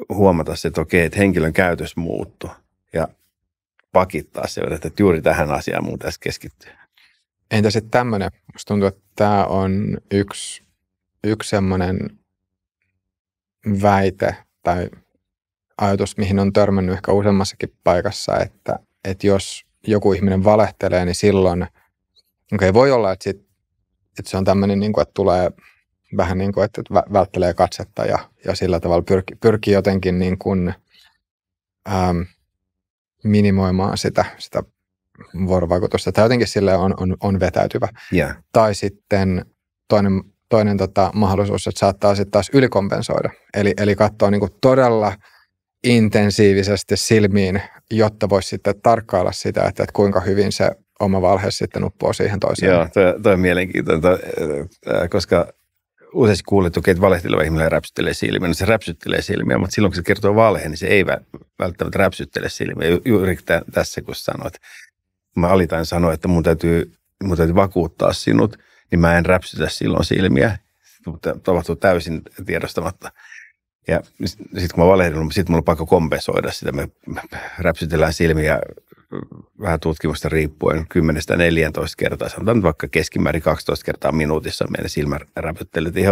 huomata se, että okei, että henkilön käytös muuttuu ja pakittaa se, että juuri tähän asiaan mun tässä keskittyy. Entä sitten tämmöinen? Musta tuntuu, että tämä on yksi, yksi semmoinen väite tai ajatus, mihin on törmännyt ehkä useammassakin paikassa, että että jos joku ihminen valehtelee, niin silloin, okay, voi olla, että, sit, että se on tämmöinen, niin kuin, että tulee vähän niin kuin, että välttelee katsetta ja, ja sillä tavalla pyrki, pyrkii jotenkin niin kuin, ähm, minimoimaan sitä, sitä vuorovaikutusta. Tai jotenkin sille on, on, on vetäytyvä. Yeah. Tai sitten toinen, toinen tota, mahdollisuus, että saattaa sitten taas ylikompensoida. Eli, eli katsoa niin kuin todella – intensiivisesti silmiin, jotta voisi sitten tarkkailla sitä, että, että kuinka hyvin se oma valhe sitten uppoo siihen toiseen. Joo, toi, toi on mielenkiintoista, äh, äh, koska usein kuulet, että valehteleva ihminen räpsyttelee silmiä. No se räpsyttelee silmiä, mutta silloin kun se kertoo valheen, niin se ei välttämättä räpsyttele silmiä. Juuri tässä kun sanoit, mä alitain sanoa, että mun täytyy, mun täytyy vakuuttaa sinut, niin mä en räpsytä silloin silmiä. mutta Tapahtuu täysin tiedostamatta. Ja sitten kun mä valehdin, niin sitten mulla on pakko kompensoida sitä. Me räpsytellään silmiä vähän tutkimusta riippuen 10-14 kertaa. Sanotaan nyt vaikka keskimäärin 12 kertaa minuutissa meidän silmän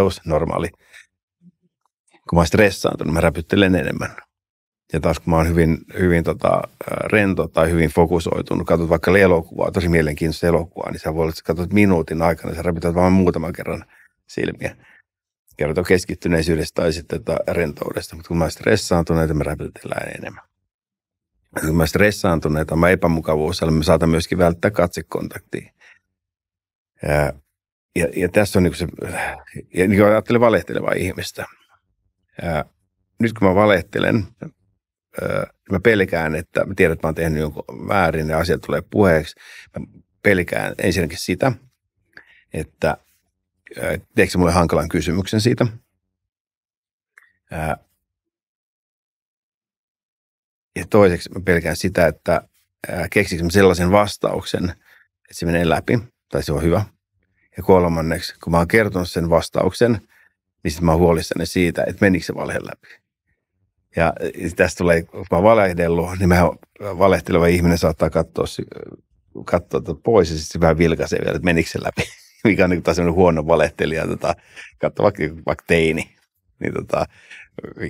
uusi, normaali. Kun mä oon stressaantunut, mä räpyttelen enemmän. Ja taas kun mä oon hyvin, hyvin tota, rento tai hyvin fokusoitunut, katsot vaikka elokuvaa, tosi mielenkiintoista elokuvaa, niin sä voit, katsoa minuutin aikana, sä räpytät vain muutaman kerran silmiä kertoo keskittyneisyydestä tai sitten tota rentoudesta. Mutta kun mä stressaantuneita, niin me räpytellään enemmän. Kun mä stressaantuneita, mä epämukavuusalueella, me saatan myöskin välttää katsekontaktia. Ja, ja, ja tässä on niin se, ja niin kuin ajattelen valehtelevaa ihmistä. Ja nyt kun mä valehtelen, niin mä pelkään, että mä tiedän, että mä oon tehnyt jonkun väärin ja asia tulee puheeksi. Mä pelkään ensinnäkin sitä, että Äh, se mulle hankalan kysymyksen siitä. Äh, ja toiseksi mä pelkään sitä, että äh, keksikö sellaisen vastauksen, että se menee läpi, tai se on hyvä. Ja kolmanneksi, kun mä oon kertonut sen vastauksen, niin sitten mä oon huolissani siitä, että menikö se valhe läpi. Ja tästä tulee, kun mä oon valehdellut, niin mä valehteleva ihminen saattaa katsoa, katsoa tota pois ja sitten se vähän vilkaisee vielä, että menikö se läpi mikä on niin taas huono valehtelija, tota, katso vaikka, vaikka teini, niin tota,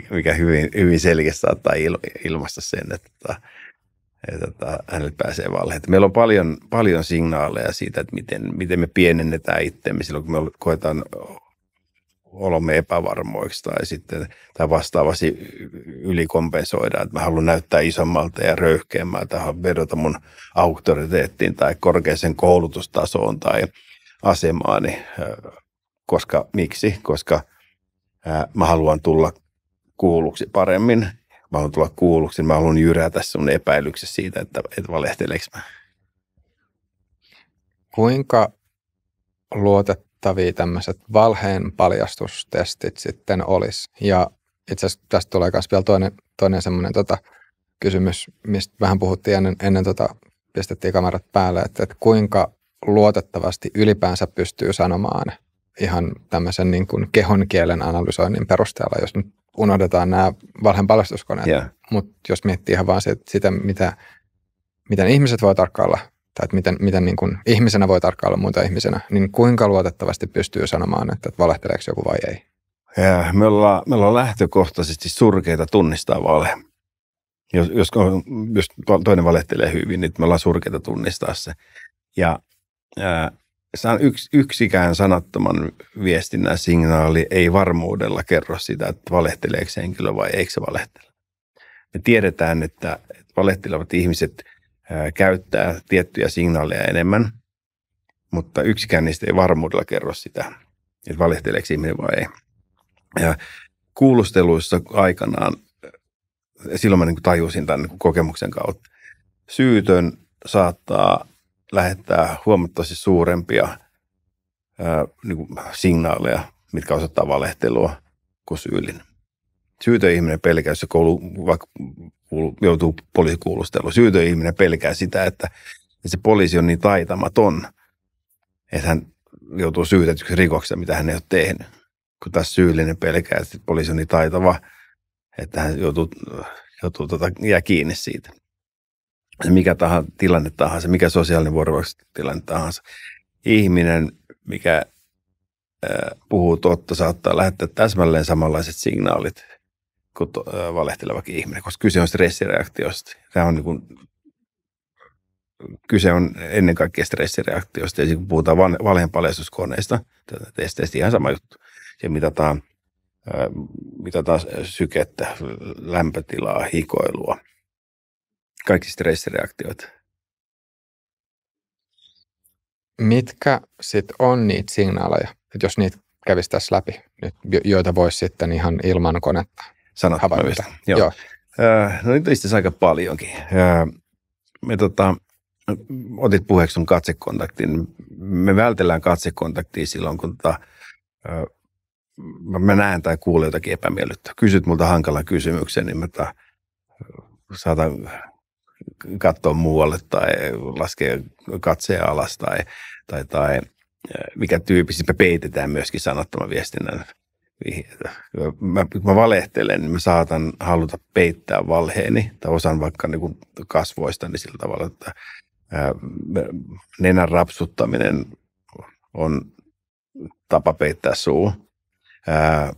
mikä hyvin, hyvin selkeästi saattaa il, ilmaista sen, että, tota, että, että, tota, että hänelle pääsee valheet. Meillä on paljon, paljon signaaleja siitä, että miten, miten me pienennetään itseämme silloin, kun me koetaan olomme epävarmoiksi tai sitten tai vastaavasti ylikompensoidaan, että mä haluan näyttää isommalta ja röyhkeämmältä, vedota mun auktoriteettiin tai korkeaseen koulutustasoon tai asemaani. Äh, koska miksi? Koska äh, mä haluan tulla kuulluksi paremmin. Mä haluan tulla kuulluksi. Mä haluan jyrätä sun epäilyksessä siitä, että, et valehteleeko mä. Kuinka luotettavia tämmöiset valheen paljastustestit sitten olisi? Ja itse asiassa tästä tulee myös vielä toinen, toinen semmoinen tota, kysymys, mistä vähän puhuttiin ennen, ennen tota, pistettiin kamerat päälle, että, että kuinka luotettavasti ylipäänsä pystyy sanomaan ihan tämmöisen niin kuin kehon kielen analysoinnin perusteella, jos nyt unohdetaan nämä valheen paljastuskoneet. Yeah. Mutta jos miettii ihan vaan sitä, sitä mitä, miten ihmiset voi tarkkailla, tai että miten, miten niin kuin ihmisenä voi tarkkailla muuta ihmisenä, niin kuinka luotettavasti pystyy sanomaan, että valehteleeko joku vai ei? Yeah, me, ollaan, me ollaan lähtökohtaisesti surkeita tunnistaa vale. Jos, jos, jos toinen valehtelee hyvin, niin me ollaan surkeita tunnistaa se. Ja Ää, yks, yksikään sanattoman viestinnän signaali ei varmuudella kerro sitä, että valehteleeko se henkilö vai eikö se valehtele. Me tiedetään, että valehtelevat ihmiset ää, käyttää tiettyjä signaaleja enemmän, mutta yksikään niistä ei varmuudella kerro sitä, että valehteleeko ihminen vai ei. Ja kuulusteluissa aikanaan, silloin mä niin tajusin tämän niinku kokemuksen kautta, syytön saattaa lähettää huomattavasti suurempia ää, niin kuin signaaleja, mitkä osoittaa valehtelua kuin syyllinen. Syytön ihminen pelkää, jos se koulu, vaikka joutuu poliisikuulusteluun. Syytön ihminen pelkää sitä, että, että se poliisi on niin taitamaton, että hän joutuu syytetyksi rikoksesta, mitä hän ei ole tehnyt. Kun taas syyllinen pelkää, että poliisi on niin taitava, että hän joutuu, joutuu tota, jää kiinni siitä mikä tahansa, tilanne tahansa, mikä sosiaalinen vuorovaikutustilanne tahansa. Ihminen, mikä äh, puhuu totta, saattaa lähettää täsmälleen samanlaiset signaalit kuin to, äh, valehtelevakin ihminen, koska kyse on stressireaktiosta. Tämä on niin kuin, kyse on ennen kaikkea stressireaktiosta. Ja kun puhutaan paljastuskoneista, testeistä ihan sama juttu. se mitataan, äh, mitataan sykettä, lämpötilaa, hikoilua – kaikki stressireaktiot. Mitkä sitten on niitä signaaleja, että jos niitä kävisi tässä läpi, joita voisi sitten ihan ilman konetta Sanot havaita? Joo. Joo. Äh, no niitä itse aika paljonkin. Äh, me tota, otit puheeksi sun katsekontaktin. Me vältellään katsekontaktia silloin, kun tota, äh, mä näen tai kuulen jotakin epämiellyttä. Kysyt multa hankalan kysymyksen, niin mä ta, tota, saatan katsoa muualle tai laskea katseen alas tai, tai, tai äh, mikä tyyppisesti siis me peitetään myöskin sanattoman viestinnän Mä, kun mä valehtelen, niin mä saatan haluta peittää valheeni tai osan vaikka niin kasvoista niin sillä tavalla, että äh, nenän rapsuttaminen on tapa peittää suu. Äh,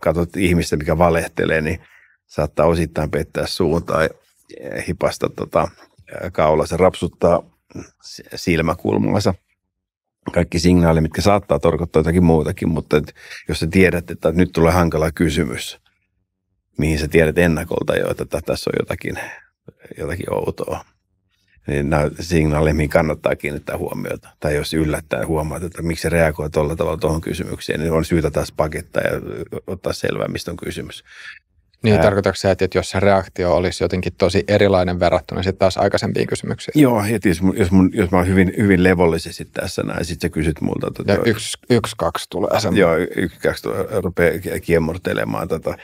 katsot ihmistä, mikä valehtelee, niin saattaa osittain peittää suun tai hipasta tota, se rapsuttaa silmäkulmansa. Kaikki signaali, mitkä saattaa tarkoittaa jotakin muutakin, mutta et, jos sä tiedät, että nyt tulee hankala kysymys, mihin sä tiedät ennakolta jo, että tässä on jotakin, jotakin outoa, niin nämä signaalit, mihin kannattaa kiinnittää huomiota. Tai jos yllättää huomaat, että miksi reagoi tuolla tavalla tuohon kysymykseen, niin on syytä taas pakettaa ja ottaa selvää, mistä on kysymys. Niin, Ää... tarkoitatko se, että jos se reaktio olisi jotenkin tosi erilainen verrattuna sitten taas aikaisempiin kysymyksiin? Joo, heti jos, mun, jos, mun, jos mä oon hyvin, hyvin levollisesti tässä näin, sitten sä kysyt multa. että tota- ja yksi, yksi, kaksi tulee sen. Joo, yksi, kaksi tulee, rupeaa kiemurtelemaan tota.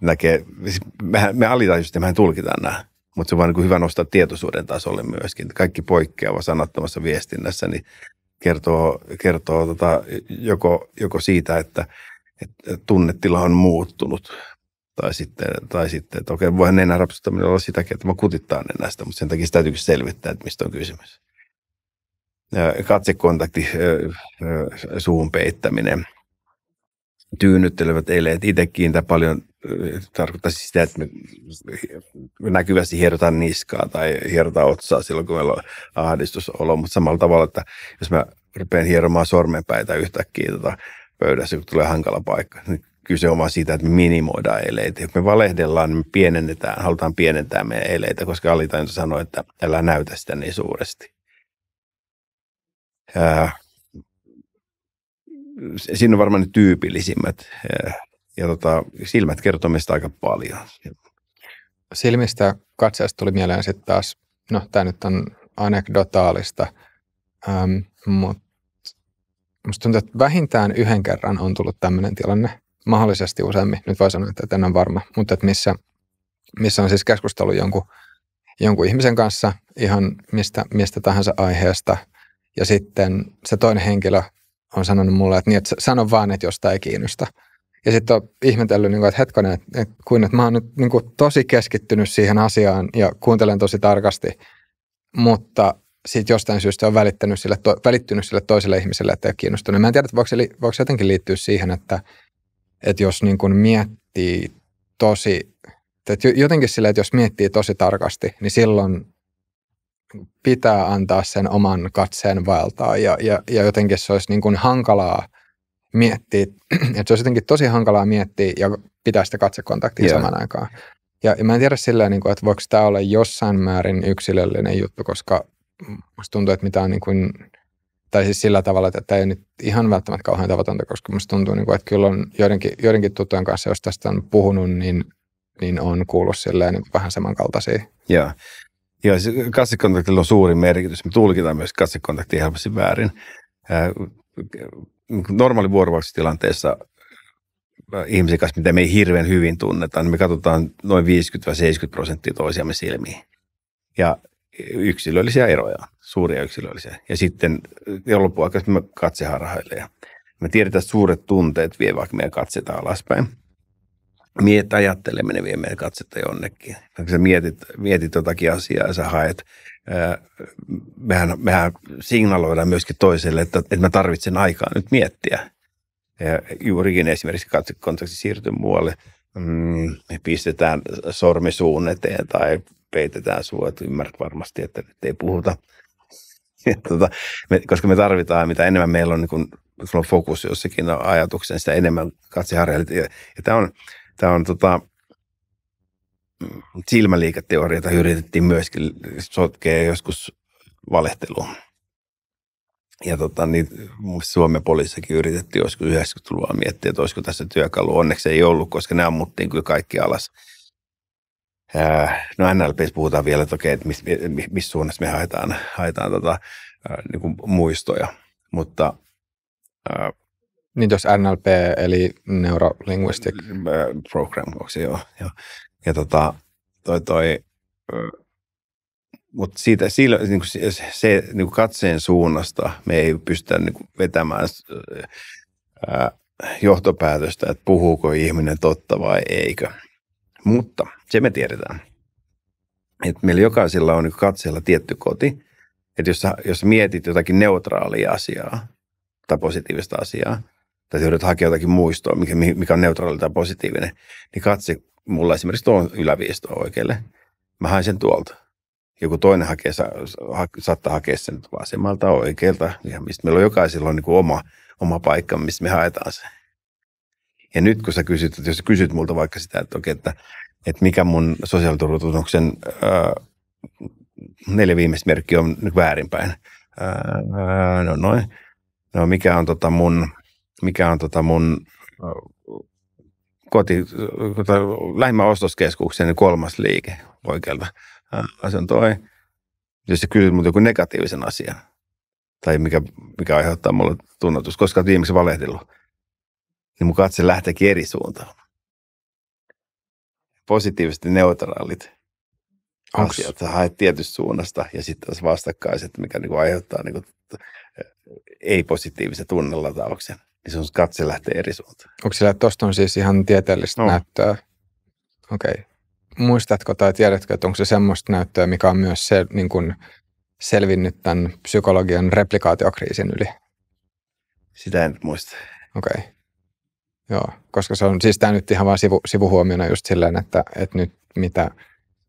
Näkee, siis mehän, me alitajuisesti mehän tulkitaan nämä, mutta se on vaan niin hyvä nostaa tietoisuuden tasolle myöskin. Kaikki poikkeava sanattomassa viestinnässä, niin kertoo, kertoo tota, joko, joko siitä, että – että tunnetila on muuttunut. Tai sitten, tai sitten että okei, voihan nenän rapsuttaminen olla sitäkin, että mä kutittaa nenästä, mutta sen takia sitä täytyy selvittää, että mistä on kysymys. Katsekontakti, suun peittäminen, tyynnyttelevät eleet. Itse kiintä paljon tarkoittaa siis sitä, että me näkyvästi hierotaan niskaa tai hierotaan otsaa silloin, kun meillä on ahdistusolo, mutta samalla tavalla, että jos mä rupean hieromaan sormenpäitä yhtäkkiä tota, pöydässä, kun tulee hankala paikka. Kyse on vaan siitä, että me minimoidaan eleitä. Jos me valehdellaan, niin me pienennetään, halutaan pienentää meidän eleitä, koska alitainto sanoo, että älä näytä sitä niin suuresti. siinä on varmaan ne tyypillisimmät. Ja, ja tota, silmät kertoo meistä aika paljon. Silmistä katseesta tuli mieleen sitten taas, no tämä nyt on anekdotaalista, ähm, mutta musta tuntuu, että vähintään yhden kerran on tullut tämmöinen tilanne, mahdollisesti useammin, nyt voi sanoa, että en ole varma, mutta että missä, missä on siis keskustellut jonkun, jonkun ihmisen kanssa ihan mistä, mistä tahansa aiheesta, ja sitten se toinen henkilö on sanonut mulle, että, niin, että sano vaan, että jostain ei kiinnosta. Ja sitten on ihmetellyt, niin että hetkinen, että, kuin, että mä oon nyt niin tosi keskittynyt siihen asiaan ja kuuntelen tosi tarkasti, mutta siitä jostain syystä on välittänyt sille to, välittynyt sille toiselle ihmiselle, että ei ole kiinnostunut. Mä en tiedä, voiko se, voiko se jotenkin liittyä siihen, että, että jos niin kuin miettii tosi, että jotenkin sille, että jos miettii tosi tarkasti, niin silloin pitää antaa sen oman katseen vaeltaa ja, ja, ja jotenkin se olisi niin kuin hankalaa miettiä, [CLEARS THROAT] että se olisi jotenkin tosi hankalaa miettiä ja pitää sitä katsekontaktia yeah. saman aikaan. Ja, ja mä en tiedä silleen, niin kuin, että voiko tämä olla jossain määrin yksilöllinen juttu, koska musta tuntuu, että mitä on niin kuin, tai siis sillä tavalla, että tämä ei nyt ihan välttämättä kauhean tavatonta, koska musta tuntuu, niin kuin, että kyllä on joidenkin, joidenkin tuttujen kanssa, jos tästä on puhunut, niin, niin on kuullut silleen niin vähän samankaltaisia. Joo. Joo, siis kassikontaktilla on suuri merkitys. Me tulkitaan myös kassikontaktia helposti väärin. Niin normaali vuorovaikutustilanteessa ihmisen kanssa, mitä me ei hirveän hyvin tunnetaan, niin me katsotaan noin 50-70 prosenttia toisiamme silmiin. Ja yksilöllisiä eroja, suuria yksilöllisiä. Ja sitten äh, loppuaikaisesti me katseharhaille. Ja me tiedetään, että suuret tunteet vie vaikka meidän katsetta alaspäin. Mietit ajatteleminen vie meidän katsetta jonnekin. Vaikka sä mietit, mietit jotakin asiaa ja sä haet, äh, mehän, mehän signaloidaan myöskin toiselle, että, että mä tarvitsen aikaa nyt miettiä. Ja juurikin esimerkiksi katsekontakti siirtyy muualle. Mm, pistetään sormi suun eteen tai peitetään sua, että ymmärrät varmasti, että nyt ei puhuta. Ja tota, me, koska me tarvitaan, mitä enemmän meillä on, niin kun, sulla on fokus jossakin ajatuksen, niin sitä enemmän katseharjalit. Ja, ja tämä on, tää on tota, mm, silmäliiketeoriata yritettiin myöskin sotkea joskus valehteluun. Ja tota, niin, Suomen poliissakin yritettiin joskus 90-luvulla miettiä, että olisiko tässä työkalu. Onneksi ei ollut, koska nämä ammuttiin kyllä kaikki alas No NLPs puhutaan vielä, että okei, että missä suunnassa me haetaan, haetaan tota, niin kuin muistoja, mutta... Ää, niin tuossa NLP eli Neurolinguistic Program, onko se joo. Ja, ja tota, toi, toi, mutta siitä, sillä, niin kuin se niin kuin katseen suunnasta me ei pystytä niin kuin vetämään ää, johtopäätöstä, että puhuuko ihminen totta vai eikö. Mutta se me tiedetään, että meillä jokaisella on niinku katseella tietty koti. Että jos, sä, jos mietit jotakin neutraalia asiaa tai positiivista asiaa, tai yrität hakea jotakin muistoa, mikä, mikä on neutraali tai positiivinen, niin katse mulla esimerkiksi tuon yläviistoon oikealle. Mä haen sen tuolta. Joku toinen hakee, sa, ha, saattaa hakea sen vasemmalta oikealta. Ihan mistä meillä on jokaisella on niin kuin oma, oma paikka, missä me haetaan se. Ja nyt kun sä kysyt, että jos sä kysyt multa vaikka sitä, että okei, että, että mikä mun sosiaaliturvatunnuksen äh, neljä viimeistä merkkiä on nyt väärinpäin. Ää, äh, no noin. No mikä on tota mun, mikä on tota mun äh, koti, tota, lähimmän ostoskeskuksen kolmas liike oikealta. Ää, se on toi. Jos sä kysyt mut joku negatiivisen asian, tai mikä, mikä aiheuttaa mulle tunnetus, koska olet viimeksi valehdellut niin mun katse lähteekin eri suuntaan. Positiivisesti neutraalit Onks... asiat haet tietystä suunnasta ja sitten taas vastakkaiset, mikä niinku aiheuttaa niinku eh, ei-positiivisen tunnelatauksen, niin sun katse lähtee eri suuntaan. Onko sillä, että tuosta on siis ihan tieteellistä no. näyttöä? Okei. Okay. Muistatko tai tiedätkö, että onko se semmoista näyttöä, mikä on myös se, niin kun selvinnyt tämän psykologian replikaatiokriisin yli? Sitä en muista. Okei. Okay. Joo, koska se on siis tämä nyt ihan vain sivu, sivuhuomiona just silleen, että, että nyt mitä,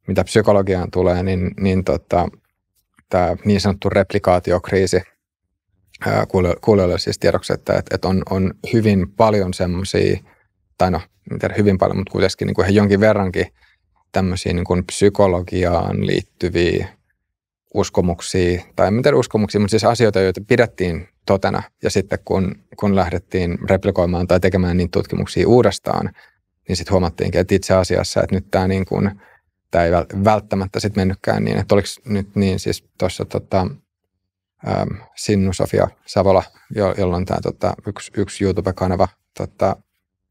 mitä psykologiaan tulee, niin, niin tota, tämä niin sanottu replikaatiokriisi, kuulijoille siis tiedoksi, että, että, on, on hyvin paljon semmoisia, tai no, en tiedä hyvin paljon, mutta kuitenkin niin kuin ihan jonkin verrankin tämmöisiä niin kuin psykologiaan liittyviä uskomuksia, tai en tiedä uskomuksia, mutta siis asioita, joita pidettiin totena. Ja sitten kun, kun lähdettiin replikoimaan tai tekemään niitä tutkimuksia uudestaan, niin sitten huomattiinkin, että itse asiassa, että nyt tämä niin kuin, tämä ei välttämättä sitten mennytkään niin, että oliko nyt niin siis tuossa tota, äm, Sinnu Sofia Savola, jo, jolloin tämä tota, yksi, yksi YouTube-kanava, tota,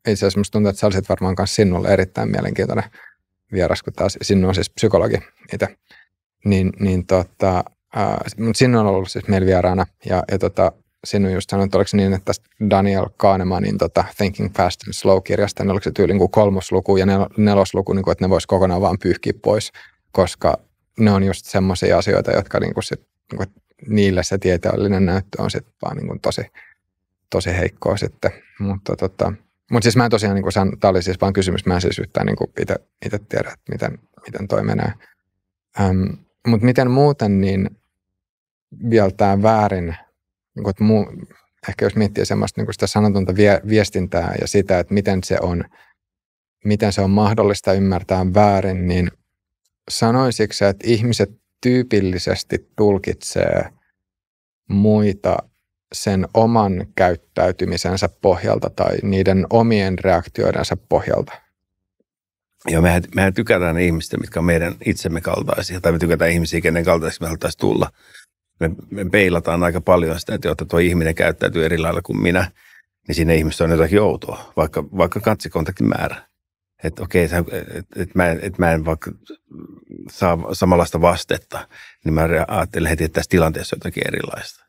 itse asiassa musta tuntuu, että sä olisit varmaan myös Sinnulle erittäin mielenkiintoinen vieras, kun taas Sinnu on siis psykologi itse, niin, niin tota, mutta Sinnu on ollut siis meillä vieraana ja, ja tota, sinun just sanoit, oliko niin, että Daniel Kahnemanin tota, Thinking Fast and Slow-kirjasta, ne niin oliko se tyyli kuin niinku kolmosluku ja nel- nelosluku, niin kuin, että ne voisi kokonaan vaan pyyhkiä pois, koska ne on just semmoisia asioita, jotka niin kuin sit, niin kuin, niille se tieteellinen näyttö on sitten vaan niin kuin tosi, tosi heikkoa sitten. Mutta tota, mutta siis mä en tosiaan, niin tämä oli siis vaan kysymys, mä en siis yhtään niin itse tiedä, että miten, miten toi menee. Ähm, Mutta miten muuten, niin vielä tämä väärin niin kuin, että muu, ehkä jos miettii semmoista niin kuin sitä sanotonta vie, viestintää ja sitä, että miten se on, miten se on mahdollista ymmärtää väärin, niin sanoisitko että ihmiset tyypillisesti tulkitsee muita sen oman käyttäytymisensä pohjalta tai niiden omien reaktioidensa pohjalta? Joo, mehän, mehän tykätään ihmistä, mitkä on meidän itsemme kaltaisia, tai me tykätään ihmisiä, kenen kaltaisia me haluttaisiin tulla – me, me peilataan aika paljon sitä, että että tuo ihminen käyttäytyy eri lailla kuin minä, niin siinä ihmistä on jotakin outoa, vaikka, vaikka katsikontaktin määrä. Että okei, että et mä, et mä en vaikka saa samanlaista vastetta, niin mä ajattelen heti, että tässä tilanteessa on jotakin erilaista.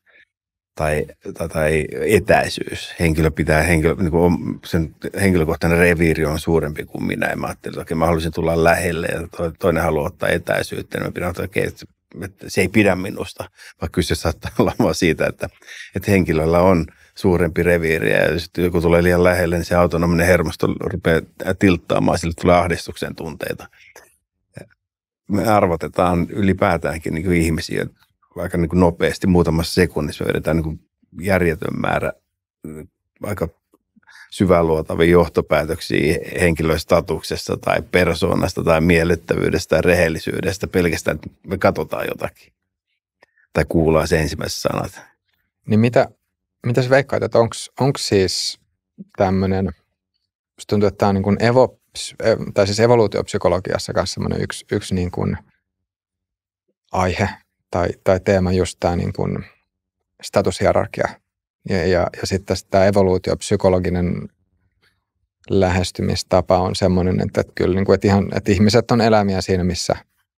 Tai, tai, tai etäisyys. Henkilö pitää, henkilö, niin kuin on, sen henkilökohtainen reviiri on suurempi kuin minä. Ja mä ajattelin, että okei, mä haluaisin tulla lähelle ja toinen haluaa ottaa etäisyyttä. Niin mä pidän, että okei, että että se ei pidä minusta, vaan kyse saattaa olla vaan siitä, että, että henkilöllä on suurempi reviiri ja jos joku tulee liian lähelle, niin se autonominen hermosto rupeaa tilttaamaan, sille tulee ahdistuksen tunteita. Me arvotetaan ylipäätäänkin niin kuin ihmisiä aika niin kuin nopeasti, muutamassa sekunnissa me vedetään niin kuin järjetön määrä aika syvään luotavia johtopäätöksiä henkilöstatuksesta tai persoonasta tai miellyttävyydestä tai rehellisyydestä pelkästään, että me katsotaan jotakin tai kuullaan se ensimmäiset sanat. Niin mitä, mitä sä veikkaat, että onko siis tämmöinen, tuntuu, että tämä on niin kuin evo, e, tai siis evoluutiopsykologiassa kanssa semmoinen yksi, yksi niin kuin aihe tai, tai teema just tämä niin kuin statushierarkia ja, ja, ja sitten tämä evoluutiopsykologinen lähestymistapa on sellainen, että, että kyllä niin kuin, että ihan, että ihmiset on eläimiä siinä, missä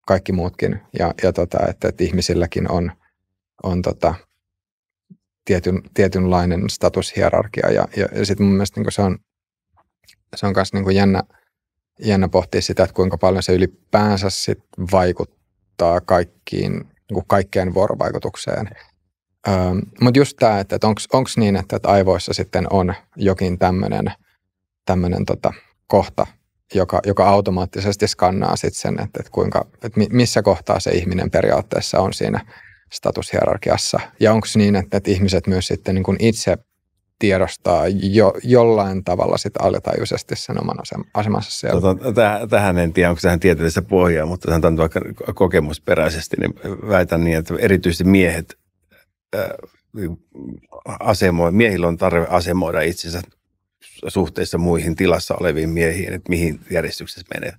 kaikki muutkin. Ja, ja tota, että, että ihmisilläkin on, on tota, tietyn, tietynlainen statushierarkia. Ja, ja, ja sitten mun mielestä niin kuin se on, se on myös niin jännä, jännä pohtia sitä, että kuinka paljon se ylipäänsä sit vaikuttaa kaikkiin, niin kuin kaikkeen vuorovaikutukseen. Ähm, mutta just tämä, että et onko niin, että et aivoissa sitten on jokin tämmöinen tota, kohta, joka, joka automaattisesti skannaa sit sen, että et kuinka, et missä kohtaa se ihminen periaatteessa on siinä statushierarkiassa. Ja onko niin, että, et ihmiset myös sitten niin kun itse tiedostaa jo, jollain tavalla sit alitajuisesti sen oman asemansa siellä. Tota, täh, tähän en tiedä, onko tähän tieteellistä pohjaa, mutta sanotaan vaikka kokemusperäisesti, niin väitän niin, että erityisesti miehet asemoi, miehillä on tarve asemoida itsensä suhteessa muihin tilassa oleviin miehiin, että mihin järjestyksessä menee.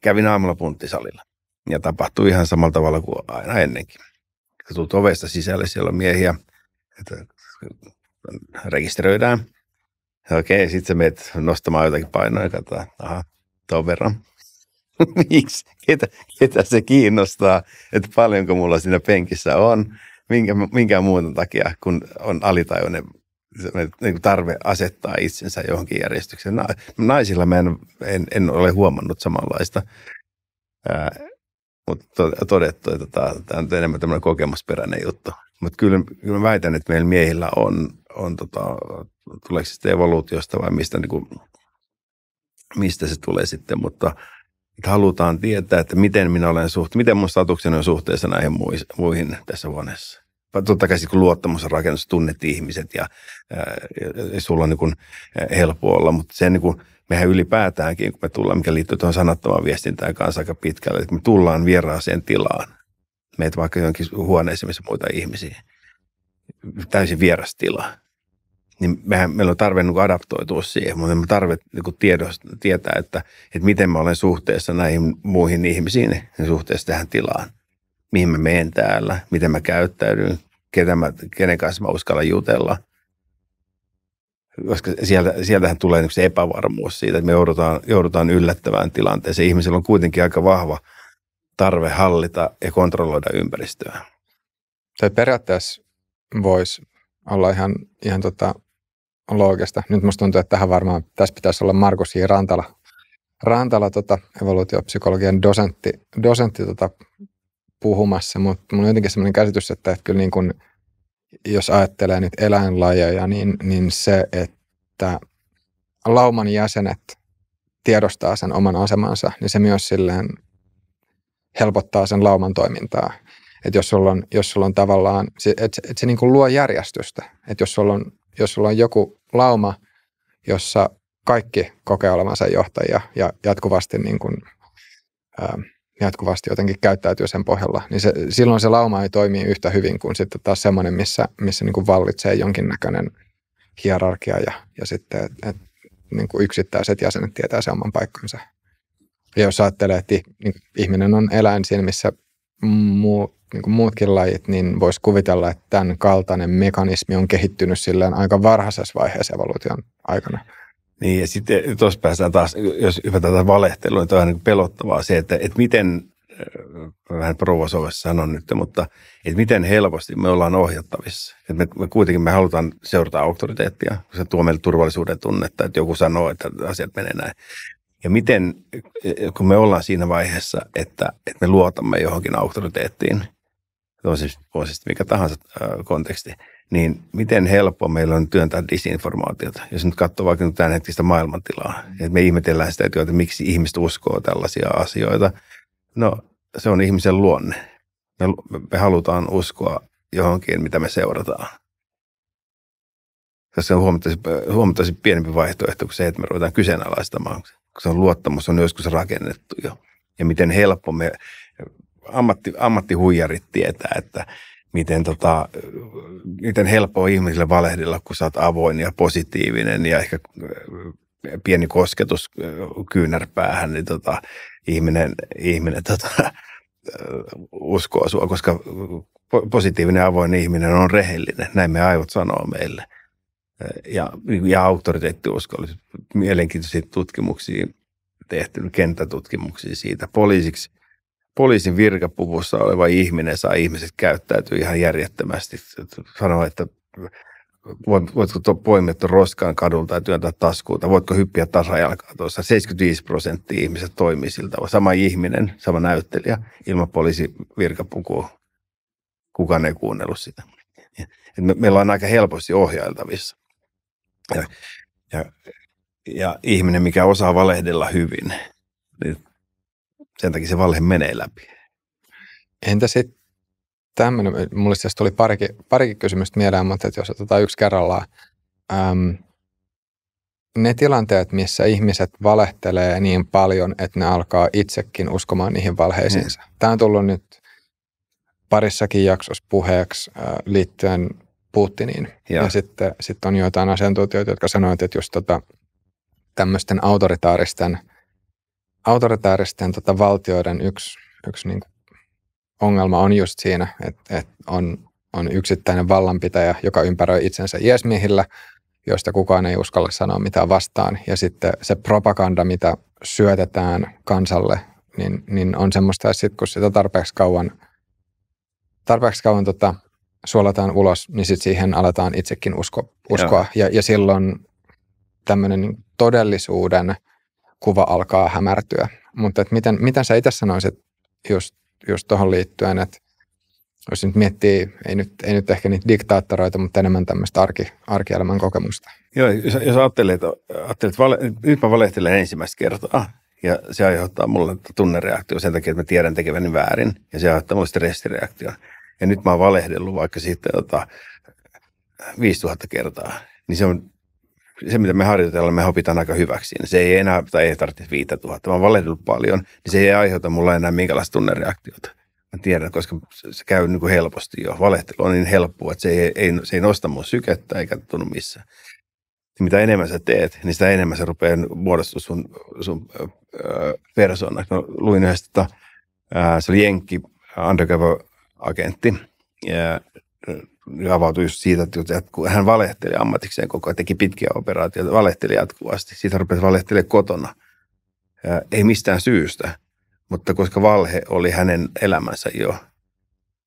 Kävin aamulla punttisalilla ja tapahtui ihan samalla tavalla kuin aina ennenkin. Tuut ovesta sisälle, siellä on miehiä, että rekisteröidään. Okei, sitten sä menet nostamaan jotakin painoa ja katsotaan, aha, tuon verran. [LAUGHS] Miksi? Ketä, ketä se kiinnostaa, että paljonko mulla siinä penkissä on, minkä, minkä muuta takia, kun on alitajuinen niin tarve asettaa itsensä johonkin järjestykseen. Naisilla mä en, en, en ole huomannut samanlaista, ää, mutta to, todettu, että tämä on enemmän tämmöinen kokemusperäinen juttu. Mutta kyllä, kyllä mä väitän, että meillä miehillä on, on tota, tuleeko se sitten evoluutiosta vai mistä, niin kuin, mistä se tulee sitten, mutta – että halutaan tietää, että miten minä olen suhteessa, miten mun statukseni on suhteessa näihin muihin tässä huoneessa. Totta kai kun luottamus on rakennus, tunnet ihmiset ja, ja, ja sulla on niin kuin helppo olla, mutta sen niin kuin, mehän ylipäätäänkin, kun me tullaan, mikä liittyy tuohon sanattomaan viestintään kanssa aika pitkälle, että kun me tullaan vieraaseen tilaan, meitä vaikka jonkin huoneeseen, missä muita ihmisiä, täysin vieras tila, niin mehän, meillä on tarve niin adaptoitua siihen, mutta me tarve niin tiedosta, tietää, että, että miten mä olen suhteessa näihin muihin ihmisiin ja suhteessa tähän tilaan. Mihin mä menen täällä, miten mä käyttäydyn, ketä mä, kenen kanssa mä uskallan jutella. Koska sieltä, sieltähän tulee niin se epävarmuus siitä, että me joudutaan, joudutaan yllättävään tilanteeseen. Ihmisellä on kuitenkin aika vahva tarve hallita ja kontrolloida ympäristöä. Tai periaatteessa voisi olla ihan, ihan tota loogista. Nyt musta tuntuu, että tähän varmaan tässä pitäisi olla Markus J. Rantala, Rantala tota, evoluutiopsykologian dosentti, dosentti tota, puhumassa, mutta mulla on jotenkin sellainen käsitys, että, että kyllä niin kun, jos ajattelee nyt eläinlajeja, niin, niin se, että lauman jäsenet tiedostaa sen oman asemansa, niin se myös silleen helpottaa sen lauman toimintaa. Että jos jos sulla on tavallaan, että se, et se, et se niin kuin luo järjestystä. Että jos sulla on jos sulla on joku lauma, jossa kaikki kokee olevansa johtajia ja jatkuvasti, niin kuin, ää, ähm, jatkuvasti jotenkin käyttäytyy sen pohjalla, niin se, silloin se lauma ei toimi yhtä hyvin kuin sitten taas semmoinen, missä, missä niin kuin vallitsee jonkinnäköinen hierarkia ja, ja sitten et, et, niin kuin yksittäiset jäsenet tietää sen oman paikkansa. Ja jos ajattelee, että niin, ihminen on eläin siinä, missä muu, niin kuin muutkin lajit, niin voisi kuvitella, että tämän kaltainen mekanismi on kehittynyt silleen aika varhaisessa vaiheessa evoluution aikana. Niin ja sitten tuossa päästään taas, jos hypätään valehtelua, niin on niin pelottavaa se, että, että miten, äh, vähän provosoivasti sanon nyt, mutta että miten helposti me ollaan ohjattavissa. Että me, me kuitenkin me halutaan seurata auktoriteettia, kun se tuo meille turvallisuuden tunnetta, että joku sanoo, että asiat menee näin. Ja miten, eh, kun me ollaan siinä vaiheessa, että, että me luotamme johonkin auktoriteettiin, on siis, on siis mikä tahansa äh, konteksti, niin miten helppoa meillä on työntää disinformaatiota. Jos nyt katsoo vaikka nyt tämän hetkistä maailmantilaa, että me ihmetellään sitä että miksi ihmiset uskoo tällaisia asioita. No, se on ihmisen luonne. Me, me halutaan uskoa johonkin, mitä me seurataan. Tässä on huomattavasti, huomattavasti pienempi vaihtoehto kuin se, että me ruvetaan kyseenalaistamaan kun se on luottamus, on joskus rakennettu jo. Ja miten helppo me ammatti, ammattihuijarit tietää, että miten, tota, miten on ihmisille valehdella, kun sä oot avoin ja positiivinen ja ehkä äh, pieni kosketus äh, kyynärpäähän, niin tota, ihminen, ihminen tota, äh, uskoo sua, koska positiivinen avoin ihminen on rehellinen. Näin me aivot sanoo meille ja, niin ja auktoriteettiuskolliset mielenkiintoisia tutkimuksia tehty, niin kenttätutkimuksia siitä. Poliisiksi, poliisin virkapuvussa oleva ihminen saa ihmiset käyttäytyä ihan järjettömästi. Sanoa, että voitko poimia tuon roskaan kadulta ja työntää taskuuta, voitko hyppiä tasajalkaa tuossa. 75 prosenttia ihmiset toimii siltä. Sama ihminen, sama näyttelijä, ilman poliisin virkapukua. Kukaan ei kuunnellut sitä. me, meillä on aika helposti ohjailtavissa. Ja, ja, ja ihminen, mikä osaa valehdella hyvin, niin sen takia se valhe menee läpi. Entä sitten tämmöinen, mulle siis tuli parikin, parikin kysymystä mieleen, mutta että jos otetaan yksi kerrallaan. Äm, ne tilanteet, missä ihmiset valehtelee niin paljon, että ne alkaa itsekin uskomaan niihin valheisiinsa. Mm. Tämä on tullut nyt parissakin jaksossa puheeksi äh, liittyen Putiniin. Ja, ja sitten sitten on joitain asiantuntijoita, jotka sanoivat, että just tota, tämmöisten autoritaaristen, autoritaaristen tota valtioiden yksi, yksi niin ongelma on just siinä, että, että on, on yksittäinen vallanpitäjä, joka ympäröi itsensä iesmiehillä, joista kukaan ei uskalla sanoa mitään vastaan. Ja sitten se propaganda, mitä syötetään kansalle, niin, niin on semmoista, että sit, kun sitä tarpeeksi kauan, tarpeeksi kauan tota, suolataan ulos, niin sitten siihen aletaan itsekin usko, uskoa. Joo. Ja, ja silloin tämmöinen niin todellisuuden kuva alkaa hämärtyä. Mutta et miten, miten sä itse sanoisit just, just tuohon liittyen, että jos nyt miettii, ei nyt, ei nyt ehkä niitä diktaattoreita, mutta enemmän tämmöistä arki, arkielämän kokemusta. Joo, jos, jos ajattelee, että, ajattelee, että vale, nyt mä valehtelen ensimmäistä kertaa, ah, ja se aiheuttaa mulle tunnereaktio sen takia, että mä tiedän tekeväni väärin, ja se aiheuttaa mulle stressireaktion ja nyt mä oon valehdellut vaikka sitten tota, 5000 kertaa, niin se on se, mitä me harjoitellaan, me opitaan aika hyväksi niin Se ei enää, tai ei tarvitse 5000. Mä oon valehdellut paljon, niin se ei aiheuta mulla enää minkälaista tunnereaktiota. Mä tiedän, koska se käy niin kuin helposti jo. Valehtelu on niin helppoa, että se ei, ei, se ei nosta mun sykettä eikä tunnu missään. Niin mitä enemmän sä teet, niin sitä enemmän se rupeaa muodostumaan sun, sun äh, persoonaksi. Mä luin yhdestä, että, tota, se oli Jenkki undercover agentti. Ja avautui just siitä, että hän valehteli ammatikseen koko ajan, teki pitkiä operaatioita, valehteli jatkuvasti. Siitä rupesi valehtelemaan kotona. Ja ei mistään syystä, mutta koska valhe oli hänen elämänsä jo.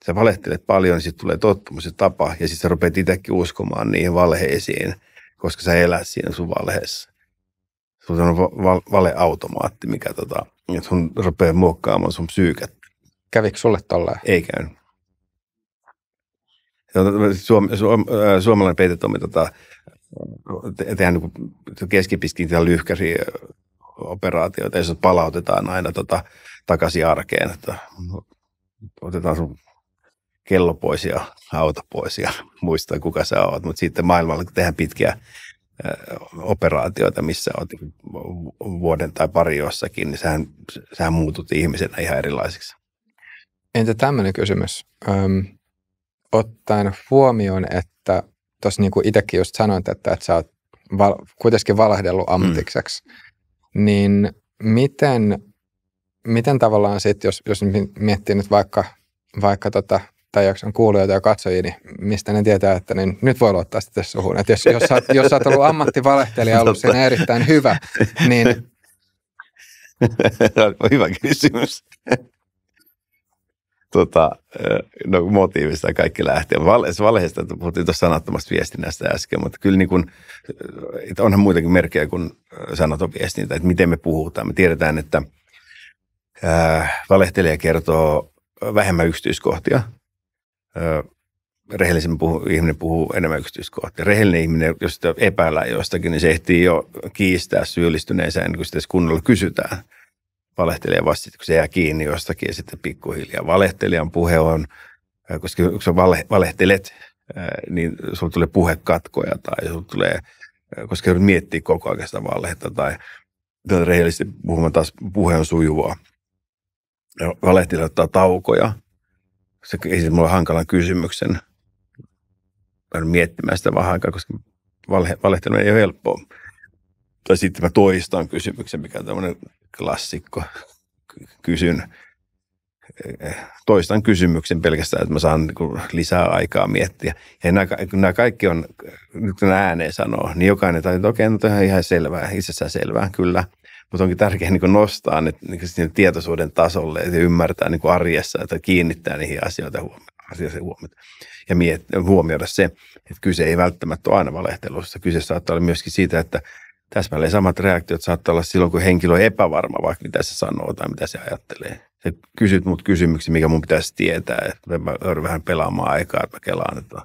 Sä valehtelet paljon, niin sitten tulee tottumus ja tapa, ja sitten sä rupeat itsekin uskomaan niihin valheisiin, koska sä elät siinä sun valheessa. Sulla on val- valeautomaatti, mikä tota, että sun rupeaa muokkaamaan sun psyykät. Kävikö sulle tolleen? Ei käynyt. Tota, siis suom, suom, äh, suomalainen peitetoimi tota, tehdään niin keskipiskin lyhkäisiä äh, operaatioita, joissa palautetaan aina tota, takaisin arkeen, että otetaan sun kello pois ja auto pois ja [LAUGHS] muistaa kuka sä oot, mutta sitten maailmalla tehdään pitkiä äh, operaatioita, missä olet vuoden tai pari jossakin, niin sähän, sähän muutut ihmisenä ihan erilaisiksi. Entä tämmöinen kysymys? Öm, ottaen huomioon, että tuossa niin kuin itsekin just sanoit, että, että sä oot val- kuitenkin valahdellut mm. ammatikseksi, mm. niin miten, miten tavallaan sitten, jos, jos miettii nyt vaikka, vaikka tota, tai jakson kuulijoita ja katsojia, niin mistä ne tietää, että niin nyt voi luottaa sitten suhun. Että jos, jos, sä, jos sä oot ollut ammattivalehtelija ollut siinä erittäin hyvä, niin... [LAUGHS] Hyvä kysymys tota, no, motiivista kaikki lähtee. Valheesta puhuttiin tuossa sanattomasta viestinnästä äsken, mutta kyllä niin kuin, että onhan muitakin merkkejä kuin sanaton viestintä, että miten me puhutaan. Me tiedetään, että ää, valehtelija kertoo vähemmän yksityiskohtia. Äh, rehellisen puhu, ihminen puhuu enemmän yksityiskohtia. Rehellinen ihminen, jos sitä epäillään jostakin, niin se ehtii jo kiistää ennen kuin sitä kunnolla kysytään valehtelija vasta kun se jää kiinni jostakin ja sitten pikkuhiljaa. Valehtelijan puhe on, koska kun sä vale, valehtelet, niin sulla tulee puhekatkoja tai sulla tulee, koska joudut miettiä koko ajan sitä valhetta tai tuota rehellisesti puhumaan taas puhe on sujuvaa. Valehtelija ottaa taukoja. Se esitti mulle hankalan kysymyksen. Mä miettimään sitä vähän aikaa, koska valhe, ei ole helppoa. Tai sitten mä toistan kysymyksen, mikä on tämmöinen klassikko. Kysyn, eh, toistan kysymyksen pelkästään, että mä saan niin lisää aikaa miettiä. Ja nämä, kun nämä kaikki on, nyt kun ääneen sanoo, niin jokainen tai että okei, okay, no on ihan selvää, itsessään selvää, kyllä. Mutta onkin tärkeää niin nostaa ne niin tietoisuuden tasolle ja ymmärtää niin arjessa, että kiinnittää niihin asioita huomioon. huomioon. Ja miet, huomioida se, että kyse ei välttämättä ole aina valehtelussa. Kyse saattaa olla myöskin siitä, että – täsmälleen samat reaktiot saattaa olla silloin, kun henkilö on epävarma vaikka mitä se sanoo tai mitä se ajattelee. Se kysyt mut kysymyksiä, mikä mun pitäisi tietää. Että mä joudun vähän pelaamaan aikaa, että mä kelaan, että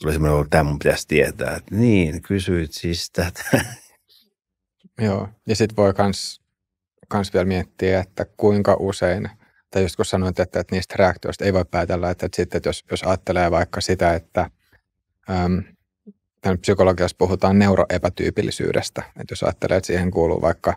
tulee semmoinen, että tämä mun pitäisi tietää. Että niin, kysyit siis tätä. [LAUGHS] Joo, ja sitten voi kans, kans vielä miettiä, että kuinka usein, tai just kun sanoit, että, että niistä reaktioista ei voi päätellä, että, että sitten että jos, jos ajattelee vaikka sitä, että äm, tämän psykologiassa puhutaan neuroepätyypillisyydestä. Että jos ajattelee, että siihen kuuluu vaikka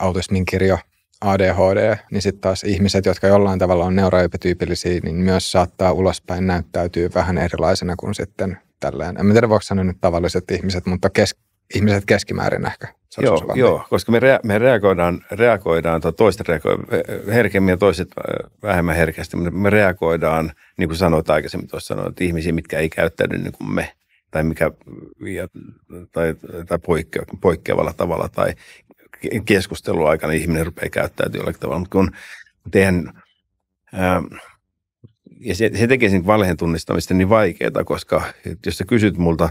autismin kirjo, ADHD, niin sitten taas ihmiset, jotka jollain tavalla on neuroepätyypillisiä, niin myös saattaa ulospäin näyttäytyä vähän erilaisena kuin sitten tälleen. En tiedä, voiko sanoa nyt tavalliset ihmiset, mutta kes, ihmiset keskimäärin ehkä. joo, joo, niin. koska me, rea- me reagoidaan, reagoidaan to toista reago- herkemmin ja toiset vähemmän herkästi, mutta me reagoidaan, niin kuin sanoit aikaisemmin tuossa sanoit, ihmisiä, mitkä ei käyttäydy niin kuin me tai, mikä, ja, tai, tai poikke, poikkeavalla tavalla tai keskustelu aikana ihminen rupeaa käyttäytymään jollakin tavalla, mutta kun teidän, ää, ja se, se tekee sen valheen tunnistamista niin vaikeaa, koska jos sä kysyt multa,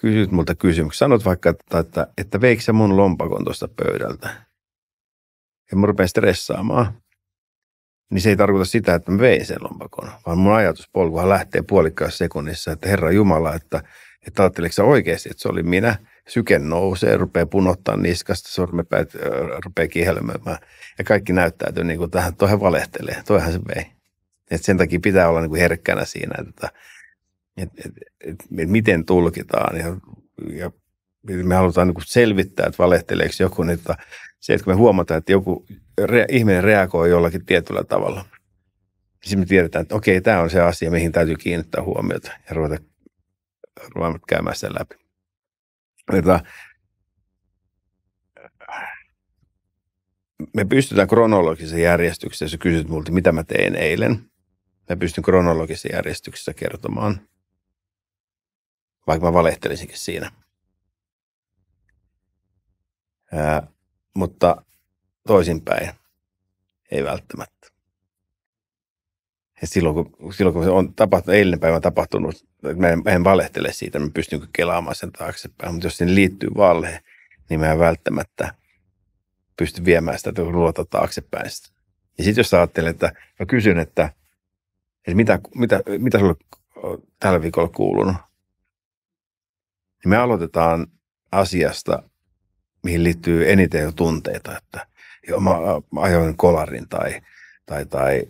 kysyt multa kysymyksiä, sanot vaikka, että, että, että veikö sä mun lompakon tuosta pöydältä, ja mä rupean stressaamaan, niin se ei tarkoita sitä, että mä vein sen lompakon, vaan mun ajatuspolkuhan lähtee puolikkaassa sekunnissa, että Herra Jumala, että, että ajatteliko sä oikeasti, että se oli minä, syke nousee, rupeaa punottaa niskasta, sormepäät rupeaa kihelmöimään ja kaikki näyttäytyy niin kuin tähän, toihan valehtelee, toihan se vei. Et sen takia pitää olla niin kuin herkkänä siinä, että, että, että, että, että miten tulkitaan ja, ja me halutaan niin kuin selvittää, että valehteleeko joku, niin että se, että kun me huomataan, että joku re, ihminen reagoi jollakin tietyllä tavalla, niin sitten me tiedetään, että okei, tämä on se asia, mihin täytyy kiinnittää huomiota ja ruveta, ruveta käymään sen läpi. Että me pystytään kronologisessa järjestyksessä, jos kysyt multa, mitä mä tein eilen, mä pystyn kronologisessa järjestyksessä kertomaan, vaikka mä valehtelisinkin siinä. Ää, mutta toisinpäin ei välttämättä. Ja silloin, kun, silloin, kun se on tapahtunut, eilinen päivä on tapahtunut, että mä en, mä en valehtele siitä, mä pystyn niinku kelaamaan sen taaksepäin, mutta jos siihen liittyy valhe, niin mä en välttämättä pysty viemään sitä luota niinku taaksepäin. Ja sitten jos sä ajattelet, että mä kysyn, että, että mitä, mitä, mitä sulle tällä viikolla kuulunut, niin me aloitetaan asiasta, mihin liittyy eniten jo tunteita, että joo, mä ajoin kolarin tai, tai, tai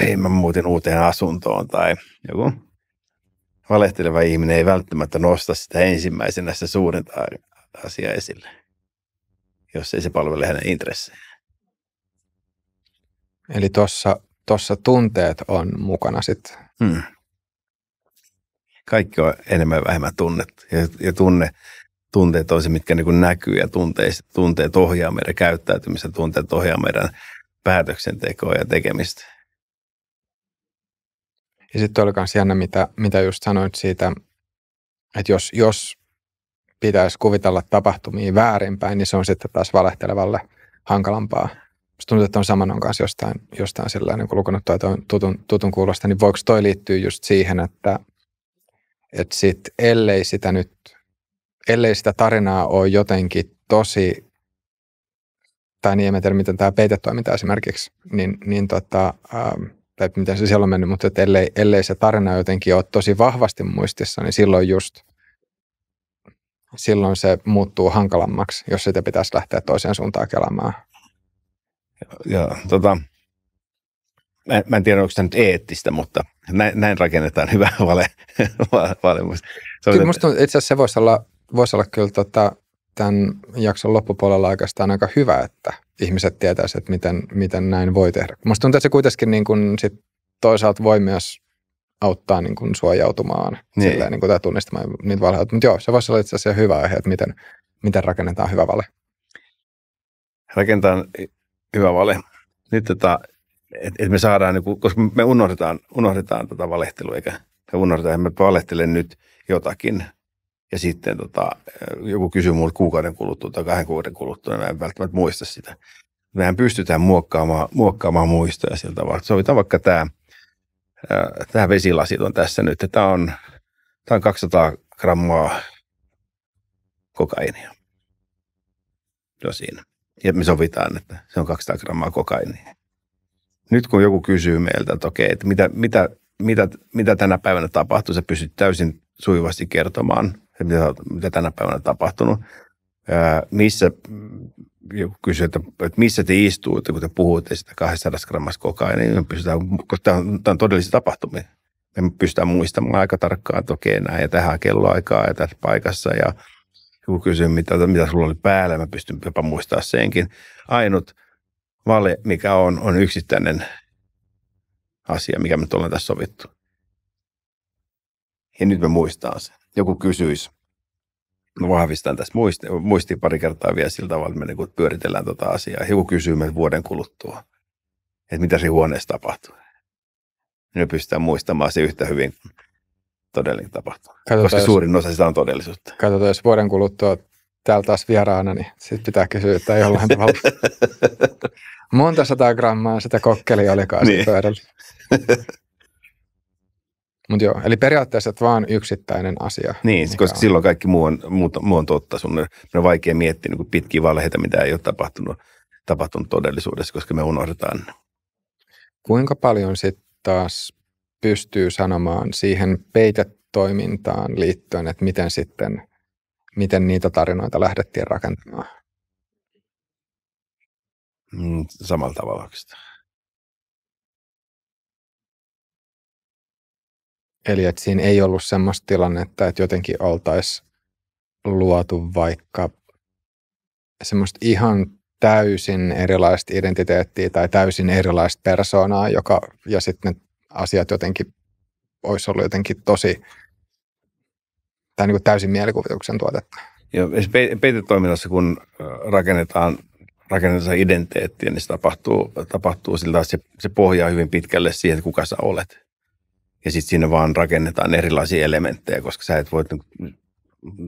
hei, mä muutin uuteen asuntoon tai joku valehteleva ihminen ei välttämättä nosta sitä ensimmäisenä sitä suurinta asiaa esille, jos ei se palvele hänen intressejä. Eli tuossa tossa tunteet on mukana sitten. Hmm. Kaikki on enemmän ja vähemmän tunnet. Ja, ja tunne tunteet on se, mitkä niin kuin näkyy ja tunteet, tunteet ohjaa meidän käyttäytymistä, tunteet ohjaa meidän päätöksentekoa ja tekemistä. Ja sitten oli myös jännä, mitä, mitä just sanoit siitä, että jos, jos pitäisi kuvitella tapahtumia väärinpäin, niin se on sitten taas valehtelevalle hankalampaa. Musta tuntuu, että on saman on kanssa jostain, jostain sillä niin kun lukenut toi tutun, tutun kuulosta, niin voiko toi liittyä just siihen, että, että sit, ellei sitä nyt ellei sitä tarinaa ole jotenkin tosi, tai niin en tiedä, miten tämä peitetoiminta esimerkiksi, niin, niin tota, ähm, tai miten se siellä on mennyt, mutta että ellei, ellei se tarina jotenkin ole tosi vahvasti muistissa, niin silloin just silloin se muuttuu hankalammaksi, jos sitä pitäisi lähteä toiseen suuntaan kelaamaan. Ja, ja tota, mä, mä en tiedä, onko tämä nyt eettistä, mutta näin, näin rakennetaan hyvä vale, [LAUGHS] vale, vale. Se on, Kyllä musta itse asiassa se voisi olla voisi olla kyllä tota, tämän jakson loppupuolella oikeastaan aika hyvä, että ihmiset tietäisivät, että miten, miten näin voi tehdä. Musta tuntuu, että se kuitenkin niin kuin sit toisaalta voi myös auttaa niin kuin suojautumaan niin. Silleen, niin kuin, tai tunnistamaan niitä valheita. Mutta joo, se voisi olla itse asiassa hyvä aihe, että miten, miten rakennetaan hyvä vale. Rakentaan hyvä vale. Nyt tota, että et me saadaan, niin kuin, koska me unohdetaan, unohdetaan tätä tota valehtelua, eikä me unohdetaan, että me valehtelen nyt jotakin – ja sitten tota, joku kysyy minulle kuukauden kuluttua tai kahden kuukauden kuluttua, niin mä en välttämättä muista sitä. Mehän pystytään muokkaamaan, muokkaamaan muistoja sieltä tavalla. Sovitaan vaikka tämä, tämä vesilasit on tässä nyt. Tämä on, tämä on 200 grammaa kokainia. Jo siinä. Ja me sovitaan, että se on 200 grammaa kokainia. Nyt kun joku kysyy meiltä, että okei, että mitä, mitä, mitä, mitä tänä päivänä tapahtuu, sä pysyt täysin sujuvasti kertomaan, mitä, mitä tänä päivänä on tapahtunut. Ää, missä, mm, joku kysyi, että, että missä te että kun te puhutte sitä 200 grammasta kokain, niin me pystytään, koska tämä on, tämä on todellisia tapahtumia. Me pystytään muistamaan aika tarkkaan, että okei, näin ja tähän kelloaikaa ja tässä paikassa. Ja joku kysyi, mitä, mitä sulla oli päällä, mä pystyn jopa muistaa senkin. Ainut vale, mikä on, on yksittäinen asia, mikä me ollaan tässä sovittu. Ja nyt me muistan sen. Joku kysyisi, mä vahvistan tässä muisti, muistiin pari kertaa vielä sillä tavalla, että me niin pyöritellään tuota asiaa. Joku kysyy meiltä vuoden kuluttua, että mitä siinä huoneessa tapahtuu. Ja me pystytään muistamaan se yhtä hyvin kuin todellinen tapahtuu. Katsotaan, koska jos, suurin osa sitä on todellisuutta. Katsotaan, jos vuoden kuluttua täällä taas vieraana, niin sitten pitää kysyä, että jollain tavalla. [LAUGHS] Monta sataa grammaa sitä kokkeli olikaan niin. pöydällä. [LAUGHS] Mutta joo, eli periaatteessa että vaan yksittäinen asia. Niin, koska on. silloin kaikki muu on, muu, muu on totta. Sun on, on vaikea miettiä niin pitkiä valheita, mitä ei ole tapahtunut, tapahtunut todellisuudessa, koska me unohdetaan ne. Kuinka paljon sitten taas pystyy sanomaan siihen peitetoimintaan liittyen, että miten sitten, miten niitä tarinoita lähdettiin rakentamaan? Mm, samalla tavalla oikeastaan. Eli että siinä ei ollut semmoista tilannetta, että jotenkin oltaisiin luotu vaikka semmoista ihan täysin erilaista identiteettiä tai täysin erilaista persoonaa, joka, ja sitten ne asiat jotenkin olisi ollut jotenkin tosi tai niin kuin täysin mielikuvituksen tuotetta. Joo, peitetoiminnassa, kun rakennetaan rakennetaan identiteettiä, niin se tapahtuu, tapahtuu siltä, että se, se pohjaa hyvin pitkälle siihen, että kuka sä olet ja sitten siinä vaan rakennetaan erilaisia elementtejä, koska sä et voi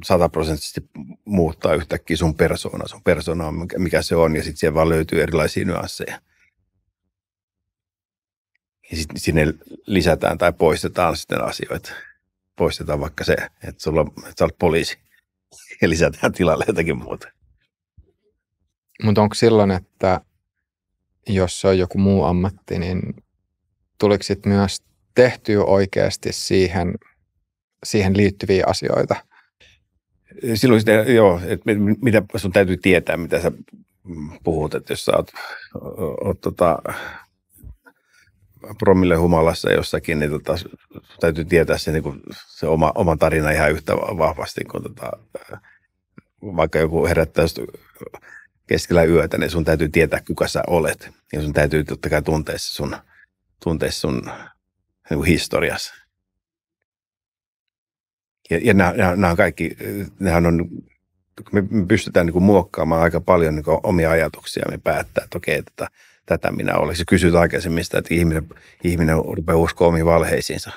sataprosenttisesti muuttaa yhtäkkiä sun persoona. Sun persoona on mikä, mikä se on ja sitten siellä vaan löytyy erilaisia nyansseja. Ja sitten sinne lisätään tai poistetaan sitten asioita. Poistetaan vaikka se, että, sulla, että sä olet poliisi ja lisätään tilalle jotakin muuta. Mutta onko silloin, että jos se on joku muu ammatti, niin tuliko sitten myös tehtyä oikeasti siihen, siihen liittyviä asioita. Silloin sitten, joo, että mitä sun täytyy tietää, mitä sä puhut, että jos sä oot, oot tota, promille humalassa jossakin, niin tota, täytyy tietää se, niin kuin, se oma, oma tarina ihan yhtä vahvasti kuin tota, vaikka joku herättää keskellä yötä, niin sun täytyy tietää, kuka sä olet. Ja sun täytyy totta kai tuntea sun, tuntea sun Niinku historiassa. Ja, ja nämä, nämä on kaikki, nämä on, me pystytään niin kuin muokkaamaan aika paljon niin kuin omia ajatuksia, me päättää, että okei, tätä, tätä minä olen. Se siis kysyt aikaisemmin sitä, että ihminen, ihminen rupeaa uskoa omiin valheisiinsa.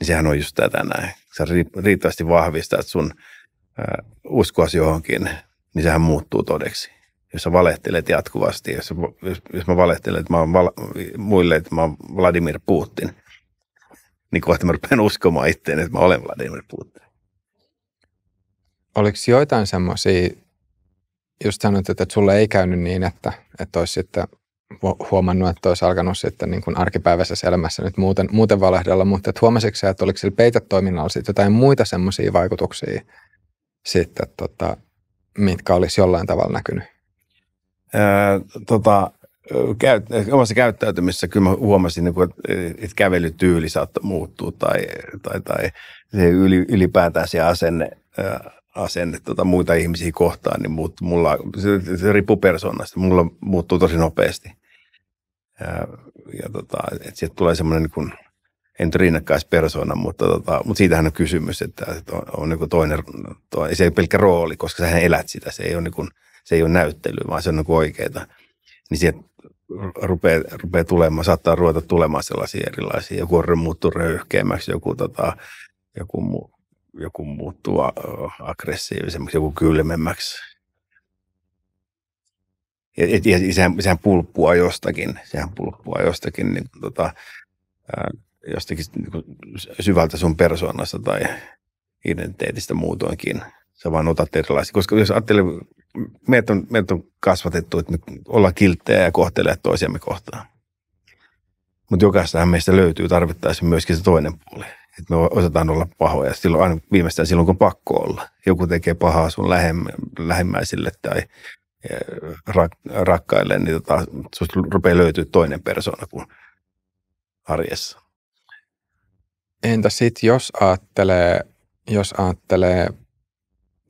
Niin sehän on just tätä näin. Sä riittävästi vahvistat sun äh, uskoasi johonkin, niin sehän muuttuu todeksi jos sä valehtelet jatkuvasti, jos, jos, jos mä valehtelen että mä oon val, muille, että mä oon Vladimir Putin, niin kohta mä rupean uskomaan itseäni, että mä olen Vladimir Putin. Oliko joitain semmoisia, just sanoit, että sulle ei käynyt niin, että, että olisi sitten huomannut, että olisi alkanut sitten niin kuin arkipäiväisessä elämässä nyt muuten, muuten valehdella, mutta että huomasitko että oliko sillä peitetoiminnalla sitten jotain muita semmoisia vaikutuksia sitten, tota, mitkä olisi jollain tavalla näkynyt? Öö, tota, käyt, omassa käyttäytymisessä kyllä mä huomasin, niin kuin, että kävelytyyli saattoi muuttua tai, tai, tai se yli, ylipäätään se asenne, asenne tota, muita ihmisiä kohtaan, niin muut, mulla, se, se riippuu persoonasta, mulla muuttuu tosi nopeasti. Ja, ja tota, että sieltä tulee semmoinen niin en nyt rinnakkaispersona, mutta, tota, mutta siitähän on kysymys, että, että on, on niin toinen, toinen, se ei ole pelkkä rooli, koska sä elät sitä, se ei ole, niin kuin, se ei ole näyttely, vaan se on niin oikeaa. Niin sieltä rupeaa, rupeaa tulemaan, saattaa ruveta tulemaan sellaisia erilaisia. Joku on muuttuu röyhkeämmäksi, joku, tota, joku, mu, joku muuttuu aggressiivisemmaksi, joku kylmemmäksi. Ja, et, ja sehän, sehän pulppua jostakin, sehän pulppua jostakin, niin tota, ää, jostakin niin kuin, syvältä sun persoonasta tai identiteetistä muutoinkin. Sä vaan otat erilaisia, koska jos ajattelee meitä on, meitä on kasvatettu, että me ollaan kilttejä ja kohtelee toisiamme kohtaan. Mutta jokaisestahan meistä löytyy tarvittaessa myöskin se toinen puoli. Että me osataan olla pahoja silloin, aina viimeistään silloin, kun pakko olla. Joku tekee pahaa sun lähem- lähimmäisille tai eh, rak- rakkaille, niin tota, susta rupeaa löytyä toinen persona kuin arjessa. Entä sitten, jos ajattelee, jos ajattelee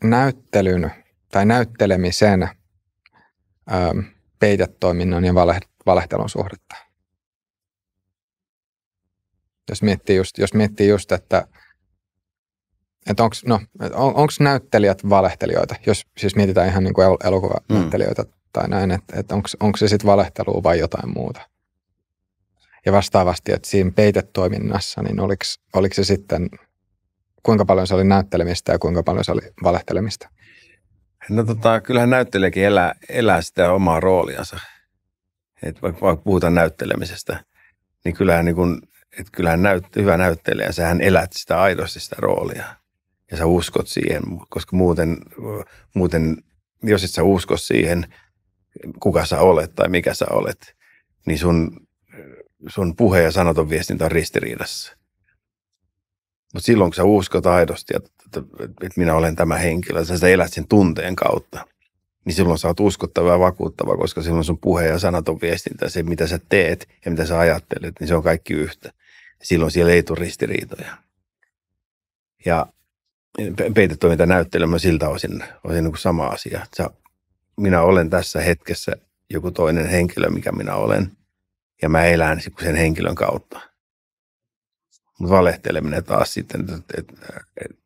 näyttelyn tai näyttelemisen, ähm, peitetoiminnon ja valehtelun suhdetta. Jos miettii just, jos miettii just että, että onko no, on, näyttelijät valehtelijoita, jos siis mietitään ihan niin kuin el- elokuvanäyttelijöitä mm. tai näin, että, että onko se sitten valehtelua vai jotain muuta. Ja vastaavasti, että siinä peitetoiminnassa, niin oliko, oliko se sitten, kuinka paljon se oli näyttelemistä ja kuinka paljon se oli valehtelemista. No tota, kyllähän näyttelijäkin elää, elää sitä omaa rooliansa. Et vaikka, vaikka puhutaan näyttelemisestä, niin kyllähän, niin kun, et kyllähän näyt, hyvä näyttelijä, sähän elät sitä aidosti sitä roolia. Ja sä uskot siihen, koska muuten, muuten jos et sä usko siihen, kuka sä olet tai mikä sä olet, niin sun, sun puhe ja sanaton viestintä on ristiriidassa. Mutta silloin, kun sä uskot aidosti ja että, että minä olen tämä henkilö, sä, sä elät sen tunteen kautta, niin silloin sä oot uskottava ja vakuuttava, koska silloin sun puhe ja sanat on viestintä, se mitä sä teet ja mitä sä ajattelet, niin se on kaikki yhtä. Silloin siellä ei tule ristiriitoja. Ja peitetoiminta näyttelemä siltä osin, osin niin kuin sama asia. Sä, minä olen tässä hetkessä joku toinen henkilö, mikä minä olen, ja mä elän sen henkilön kautta. Mutta valehteleminen taas sitten, että et, et,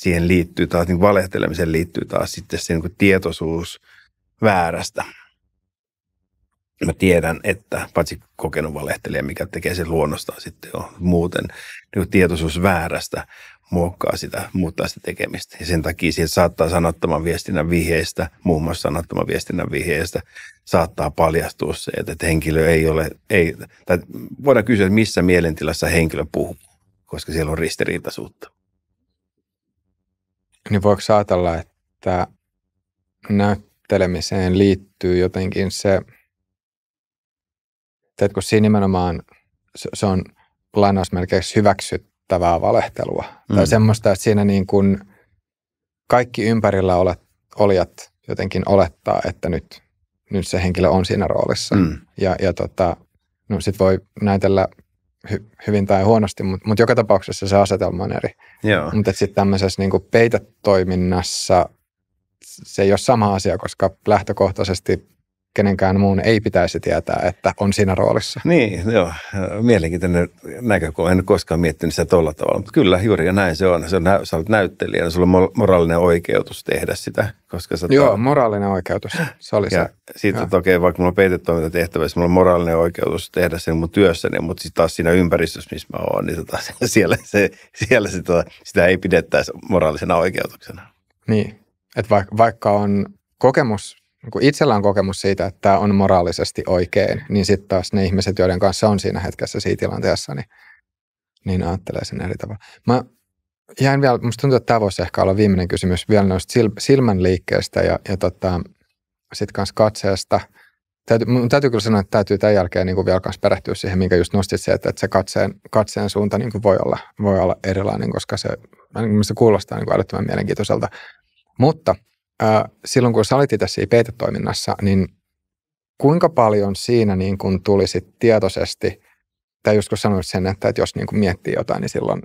siihen liittyy taas, niin valehtelemiseen liittyy taas sitten se niin tietoisuus väärästä. Mä tiedän, että paitsi kokenut valehtelija, mikä tekee sen luonnostaan sitten jo muuten, niin tietoisuus väärästä muokkaa sitä, muuttaa sitä tekemistä. Ja sen takia siihen saattaa sanattoman viestinnän vihjeistä, muun muassa sanattoman viestinnän vihjeistä, saattaa paljastua se, että henkilö ei ole, ei, tai voidaan kysyä, että missä mielentilassa henkilö puhuu, koska siellä on ristiriitaisuutta niin voiko ajatella, että näyttelemiseen liittyy jotenkin se, että kun siinä nimenomaan se on lainausmerkeissä hyväksyttävää valehtelua. Mm. Tai semmoista, että siinä niin kuin kaikki ympärillä olet, olijat jotenkin olettaa, että nyt, nyt se henkilö on siinä roolissa. Mm. Ja, ja tota, no sit voi näytellä hy, hyvin tai huonosti, mutta mut joka tapauksessa se asetelma on eri. Mutta sitten tämmöisessä niin peitetoiminnassa se ei ole sama asia, koska lähtökohtaisesti kenenkään muun ei pitäisi tietää, että on siinä roolissa. Niin, joo. Mielenkiintoinen näkökulma. En koskaan miettinyt sitä tuolla tavalla, mutta kyllä juuri ja näin se on. Se on nä- sä olet näyttelijä, sulla on moraalinen oikeutus tehdä sitä. Koska sä joo, taas... moraalinen oikeutus. Se oli ja se. Siitä, että okei, okay, vaikka mulla on peitetoimintatehtävä, tehtävässä, mulla on moraalinen oikeutus tehdä sen mun työssäni, mutta sitten taas siinä ympäristössä, missä mä oon, niin tota, [LAUGHS] siellä, se, siellä se, tota, sitä ei pidettäisi moraalisena oikeutuksena. Niin, että vaikka, vaikka on kokemus kun itsellä on kokemus siitä, että tämä on moraalisesti oikein, niin sitten taas ne ihmiset, joiden kanssa on siinä hetkessä siinä tilanteessa, niin, niin ajattelee sen eri tavalla. Mä jäin vielä, musta tuntuu, että tämä voisi ehkä olla viimeinen kysymys vielä noista sil, silmän liikkeestä ja, ja tota, sitten kanssa katseesta. Täytyy, mun täytyy kyllä sanoa, että täytyy tämän jälkeen niin kuin vielä kanssa perehtyä siihen, minkä just nostit se, että, että se katseen, katseen suunta niin kuin voi, olla, voi olla erilainen, koska se, se kuulostaa niin kuin älyttömän mielenkiintoiselta. Mutta – silloin, kun sä olit itse toiminnassa niin kuinka paljon siinä niin kun tuli sit tietoisesti, tai just kun sanoit sen, että, että jos niin kun miettii jotain, niin silloin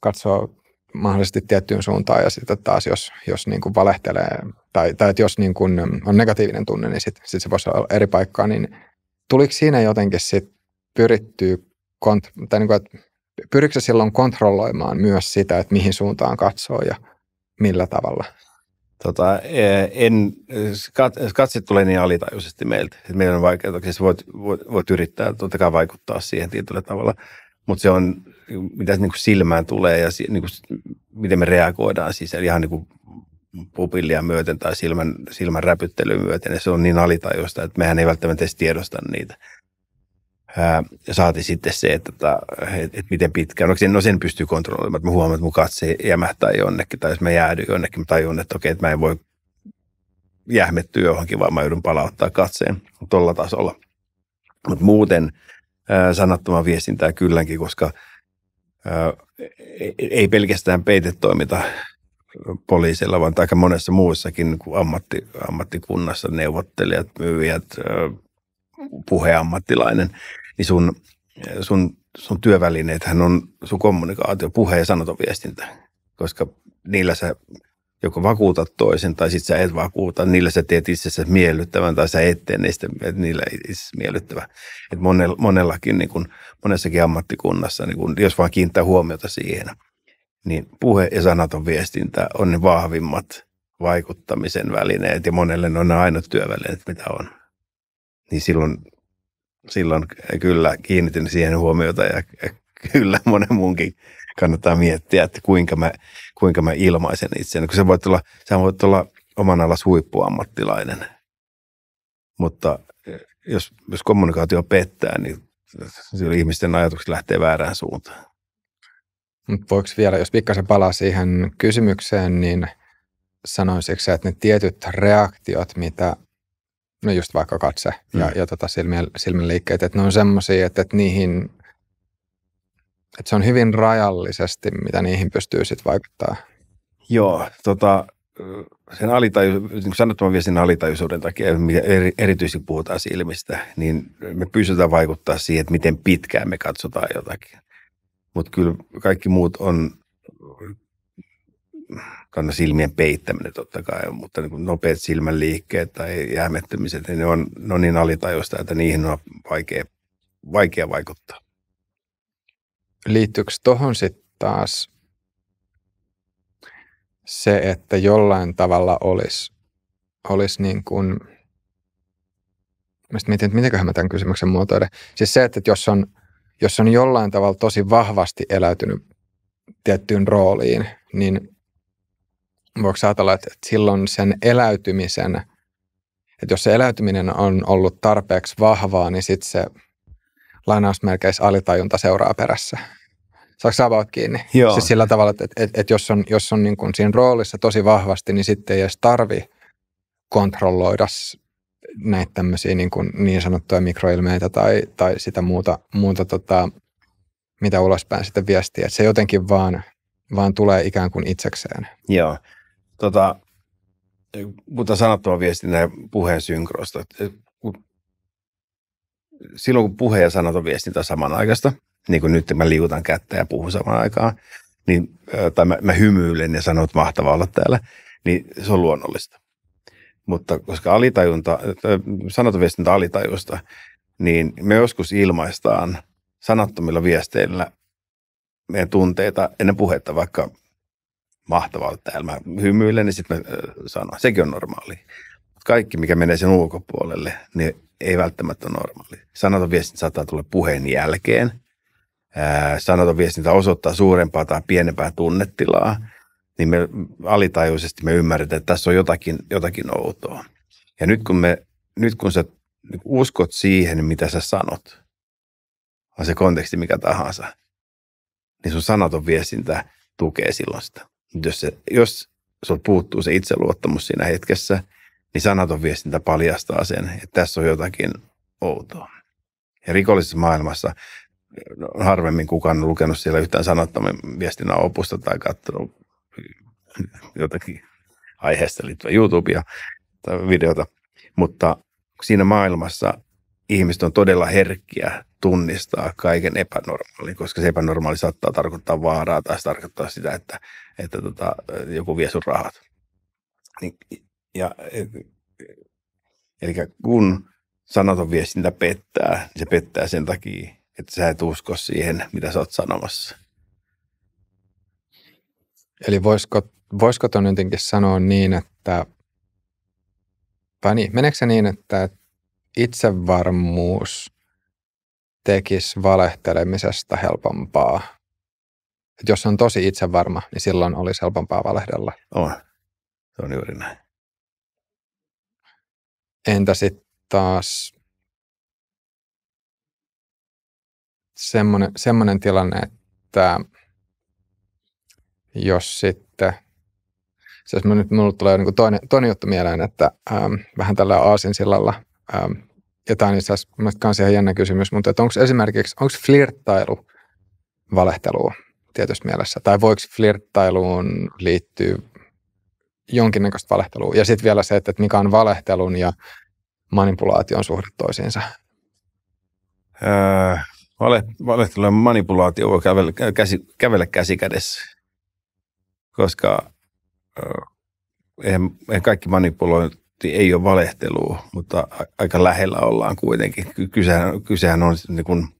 katsoo mahdollisesti tiettyyn suuntaan ja sitten taas jos, jos niin kuin valehtelee tai, tai että jos niin kuin on negatiivinen tunne, niin sitten sit se voisi olla eri paikkaa, niin tuliko siinä jotenkin sit pyrittyä, kont- tai niin kuin, että pyrikö silloin kontrolloimaan myös sitä, että mihin suuntaan katsoo ja millä tavalla? Tota, eh, en, eh, eh, katse tulee niin alitajuisesti meiltä. Meillä on vaikeaa, siis voit, voit, voit yrittää totta kai vaikuttaa siihen tietyllä tavalla, mutta se on, mitä niin kuin silmään tulee ja niin kuin, miten me reagoidaan siis ihan niin kuin pupillia myöten tai silmän, silmän räpyttelyä myöten. Ja se on niin alitajuista, että mehän ei välttämättä edes tiedosta niitä. Ja saati sitten se, että, että, tota, että, miten pitkään, no sen, no sen pystyy kontrolloimaan, mä huomaan, että mun katse jämähtää jonnekin, tai jos mä jäädyn jonnekin, mä tajun, että okei, että mä en voi jähmettyä johonkin, vaan mä joudun palauttaa katseen tuolla tasolla. Mutta muuten sanattoman viestintää kylläkin, koska e- e- ei pelkästään peitetoiminta poliisilla, vaan aika monessa muussakin niin kuin ammatti, ammattikunnassa neuvottelijat, myyjät, puheammattilainen, niin sun, sun, sun työvälineethän on sun kommunikaatio, puhe ja sanotoviestintä, koska niillä sä joko vakuutat toisen tai sitten sä et vakuuta. Niillä sä teet asiassa miellyttävän tai sä et tee niistä, niillä itse miellyttävä. Et monella, monellakin, niin kun, monessakin ammattikunnassa, niin kun, jos vaan kiinnittää huomiota siihen, niin puhe ja sanaton viestintä on ne vahvimmat vaikuttamisen välineet ja monelle ne on ne ainoat työvälineet, mitä on niin silloin, silloin kyllä kiinnitin siihen huomiota ja kyllä monen muunkin kannattaa miettiä, että kuinka mä, kuinka mä ilmaisen itseäni. Kun sä voit olla, sä voit olla oman alas huippuammattilainen, mutta e, jos, jos kommunikaatio pettää, niin ihmisten ajatukset lähtee väärään suuntaan. Mut voiko vielä, jos pikkasen palaa siihen kysymykseen, niin sanoisitko että ne tietyt reaktiot, mitä no just vaikka katse ja, mm. ja tota silmien, silmien liikkeet, että ne on semmoisia, että, että niihin, että se on hyvin rajallisesti, mitä niihin pystyy sitten vaikuttaa. Joo, tota, sen alitajuisuuden, niin kuin sanottu, mä sen alitajuisuuden takia, mitä eri, erityisesti puhutaan silmistä, niin me pystytään vaikuttaa siihen, että miten pitkään me katsotaan jotakin. Mutta kyllä kaikki muut on Kannan silmien peittäminen totta kai, mutta niin nopeat silmänliikkeet tai jäämettymiset, niin ne on, ne on niin alitajuista, että niihin on vaikea, vaikea vaikuttaa. Liittyykö tuohon sitten taas se, että jollain tavalla olisi, olisi niin kuin, mä mietin, että mitenköhän mä tämän kysymyksen muotoilen. Siis se, että jos on, jos on jollain tavalla tosi vahvasti eläytynyt tiettyyn rooliin, niin voiko ajatella, että silloin sen eläytymisen, että jos se eläytyminen on ollut tarpeeksi vahvaa, niin sitten se lainausmerkeissä alitajunta seuraa perässä. Saako sä avaut kiinni? Joo. Siis sillä tavalla, että, että, että, että jos on, jos on niin kuin siinä roolissa tosi vahvasti, niin sitten ei edes tarvi kontrolloida näitä tämmöisiä niin, kuin niin sanottuja mikroilmeitä tai, tai sitä muuta, muuta tota, mitä ulospäin sitten viestiä. Että se jotenkin vaan, vaan tulee ikään kuin itsekseen. Joo tota, mutta sanottua viestinnän puheen synkrosta. Silloin kun puhe ja sanaton viestintä on samanaikaista, niin kuin nyt mä liutan kättä ja puhun samaan aikaan, niin, tai mä, mä hymyilen ja sanon, että mahtavaa olla täällä, niin se on luonnollista. Mutta koska alitajunta, sanaton viestintä alitajusta, niin me joskus ilmaistaan sanattomilla viesteillä meidän tunteita ennen puhetta, vaikka mahtavaa täällä. Mä hymyilen ja niin sitten mä sanon, sekin on normaali. Kaikki, mikä menee sen ulkopuolelle, niin ei välttämättä ole normaali. Sanaton viestintä saattaa tulla puheen jälkeen. Sanaton viestintä osoittaa suurempaa tai pienempää tunnetilaa. Niin me alitajuisesti me ymmärretään, että tässä on jotakin, jotakin outoa. Ja nyt kun, me, nyt kun sä uskot siihen, mitä sä sanot, on se konteksti mikä tahansa, niin sun sanaton viestintä tukee silloin sitä jos, se, jos sulla puuttuu se itseluottamus siinä hetkessä, niin sanaton viestintä paljastaa sen, että tässä on jotakin outoa. Ja rikollisessa maailmassa no, harvemmin kukaan lukenut siellä yhtään sanattomia viestinnän opusta tai katsonut jotakin aiheesta liittyvää YouTubea tai videota. Mutta siinä maailmassa ihmiset on todella herkkiä tunnistaa kaiken epänormaalin, koska se epänormaali saattaa tarkoittaa vaaraa tai se tarkoittaa sitä, että että tota, joku vie sun rahat. Niin, ja, eli kun sanaton viestintä pettää, niin se pettää sen takia, että sä et usko siihen, mitä sä oot sanomassa. Eli voisiko, voisiko ton jotenkin sanoa niin, että, vai niin, meneekö se niin, että itsevarmuus tekisi valehtelemisesta helpompaa että jos on tosi itsevarma, niin silloin olisi helpompaa valehdella. On. Se on juuri näin. Entä sitten taas semmoinen, semmoinen tilanne, että jos sitten, siis nyt mulle tulee niin toinen, toinen juttu mieleen, että äm, vähän tällä Aasin sillalla. Ähm, ja tämä on itse asiassa myös ihan jännä kysymys, mutta onko esimerkiksi, onko flirttailu valehtelua? tietyssä mielessä. Tai voiko flirttailuun liittyä jonkinnäköistä valehtelua. Ja sitten vielä se, että mikä on valehtelun ja manipulaation suhde toisiinsa. Öö, vale, valehtelu ja manipulaatio voi kävellä käsi, kävellä käsi kädessä, koska öö, eihän, eihän kaikki manipulointi ei ole valehtelua, mutta aika lähellä ollaan kuitenkin. Kysehän, kysehän on niin kuin –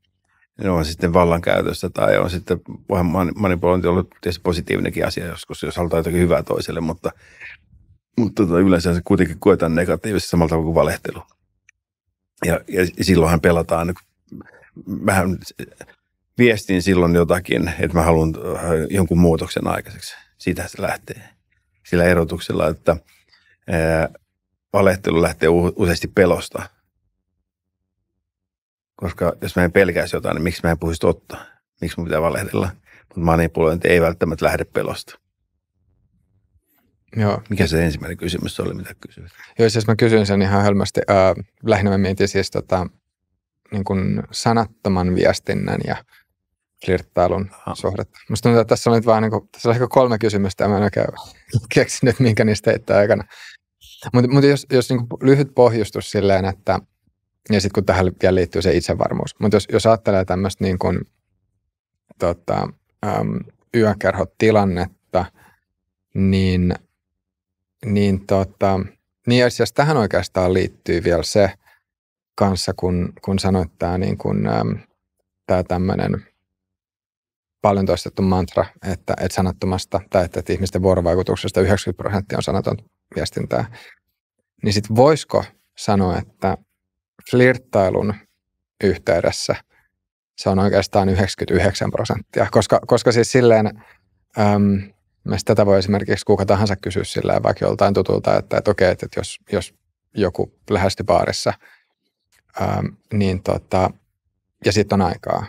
ne on sitten vallankäytöstä tai on sitten vähän manipulointi ollut tietysti positiivinenkin asia joskus, jos halutaan jotakin hyvää toiselle, mutta, mutta tota, yleensä se kuitenkin koetaan negatiivisesti samalla tavalla kuin valehtelu. Ja, ja silloinhan pelataan, vähän viestin silloin jotakin, että mä haluan äh, jonkun muutoksen aikaiseksi. Siitä se lähtee sillä erotuksella, että ää, valehtelu lähtee useasti pelosta – koska jos mä en pelkäisi jotain, niin miksi mä en puhuisi totta? Miksi mun pitää valehdella? Mutta manipulointi ei välttämättä lähde pelosta. Joo. Mikä se ensimmäinen kysymys oli, mitä kysyit? Joo, siis jos mä kysyin sen ihan hölmästi. Äh, lähinnä mä mietin siis tota, niin kuin sanattoman viestinnän ja flirttailun Aha. suhdetta. Musta tuntuu, että tässä on nyt vaan niin kuin, tässä on ehkä kolme kysymystä, ja mä en oikein [LAUGHS] keksinyt, minkä niistä heittää aikana. Mutta mut jos, jos niin kuin lyhyt pohjustus silleen, että – ja sitten kun tähän vielä liittyy se itsevarmuus. Mutta jos, jos ajattelee tämmöistä niin kuin, tota, äm, yökerhotilannetta, niin, niin, tota, niin asiassa tähän oikeastaan liittyy vielä se kanssa, kun, kun sanoit tämä niin tämmöinen paljon toistettu mantra, että, että sanattomasta tai että, että ihmisten vuorovaikutuksesta 90 prosenttia on sanaton viestintää, niin sitten voisiko sanoa, että flirttailun yhteydessä se on oikeastaan 99 prosenttia, koska, koska siis silleen, äm, tätä voi esimerkiksi kuka tahansa kysyä silleen vaikka joltain tutulta, että, että okei, että jos, jos joku lähesty baarissa, äm, niin tota, ja sitten on aikaa,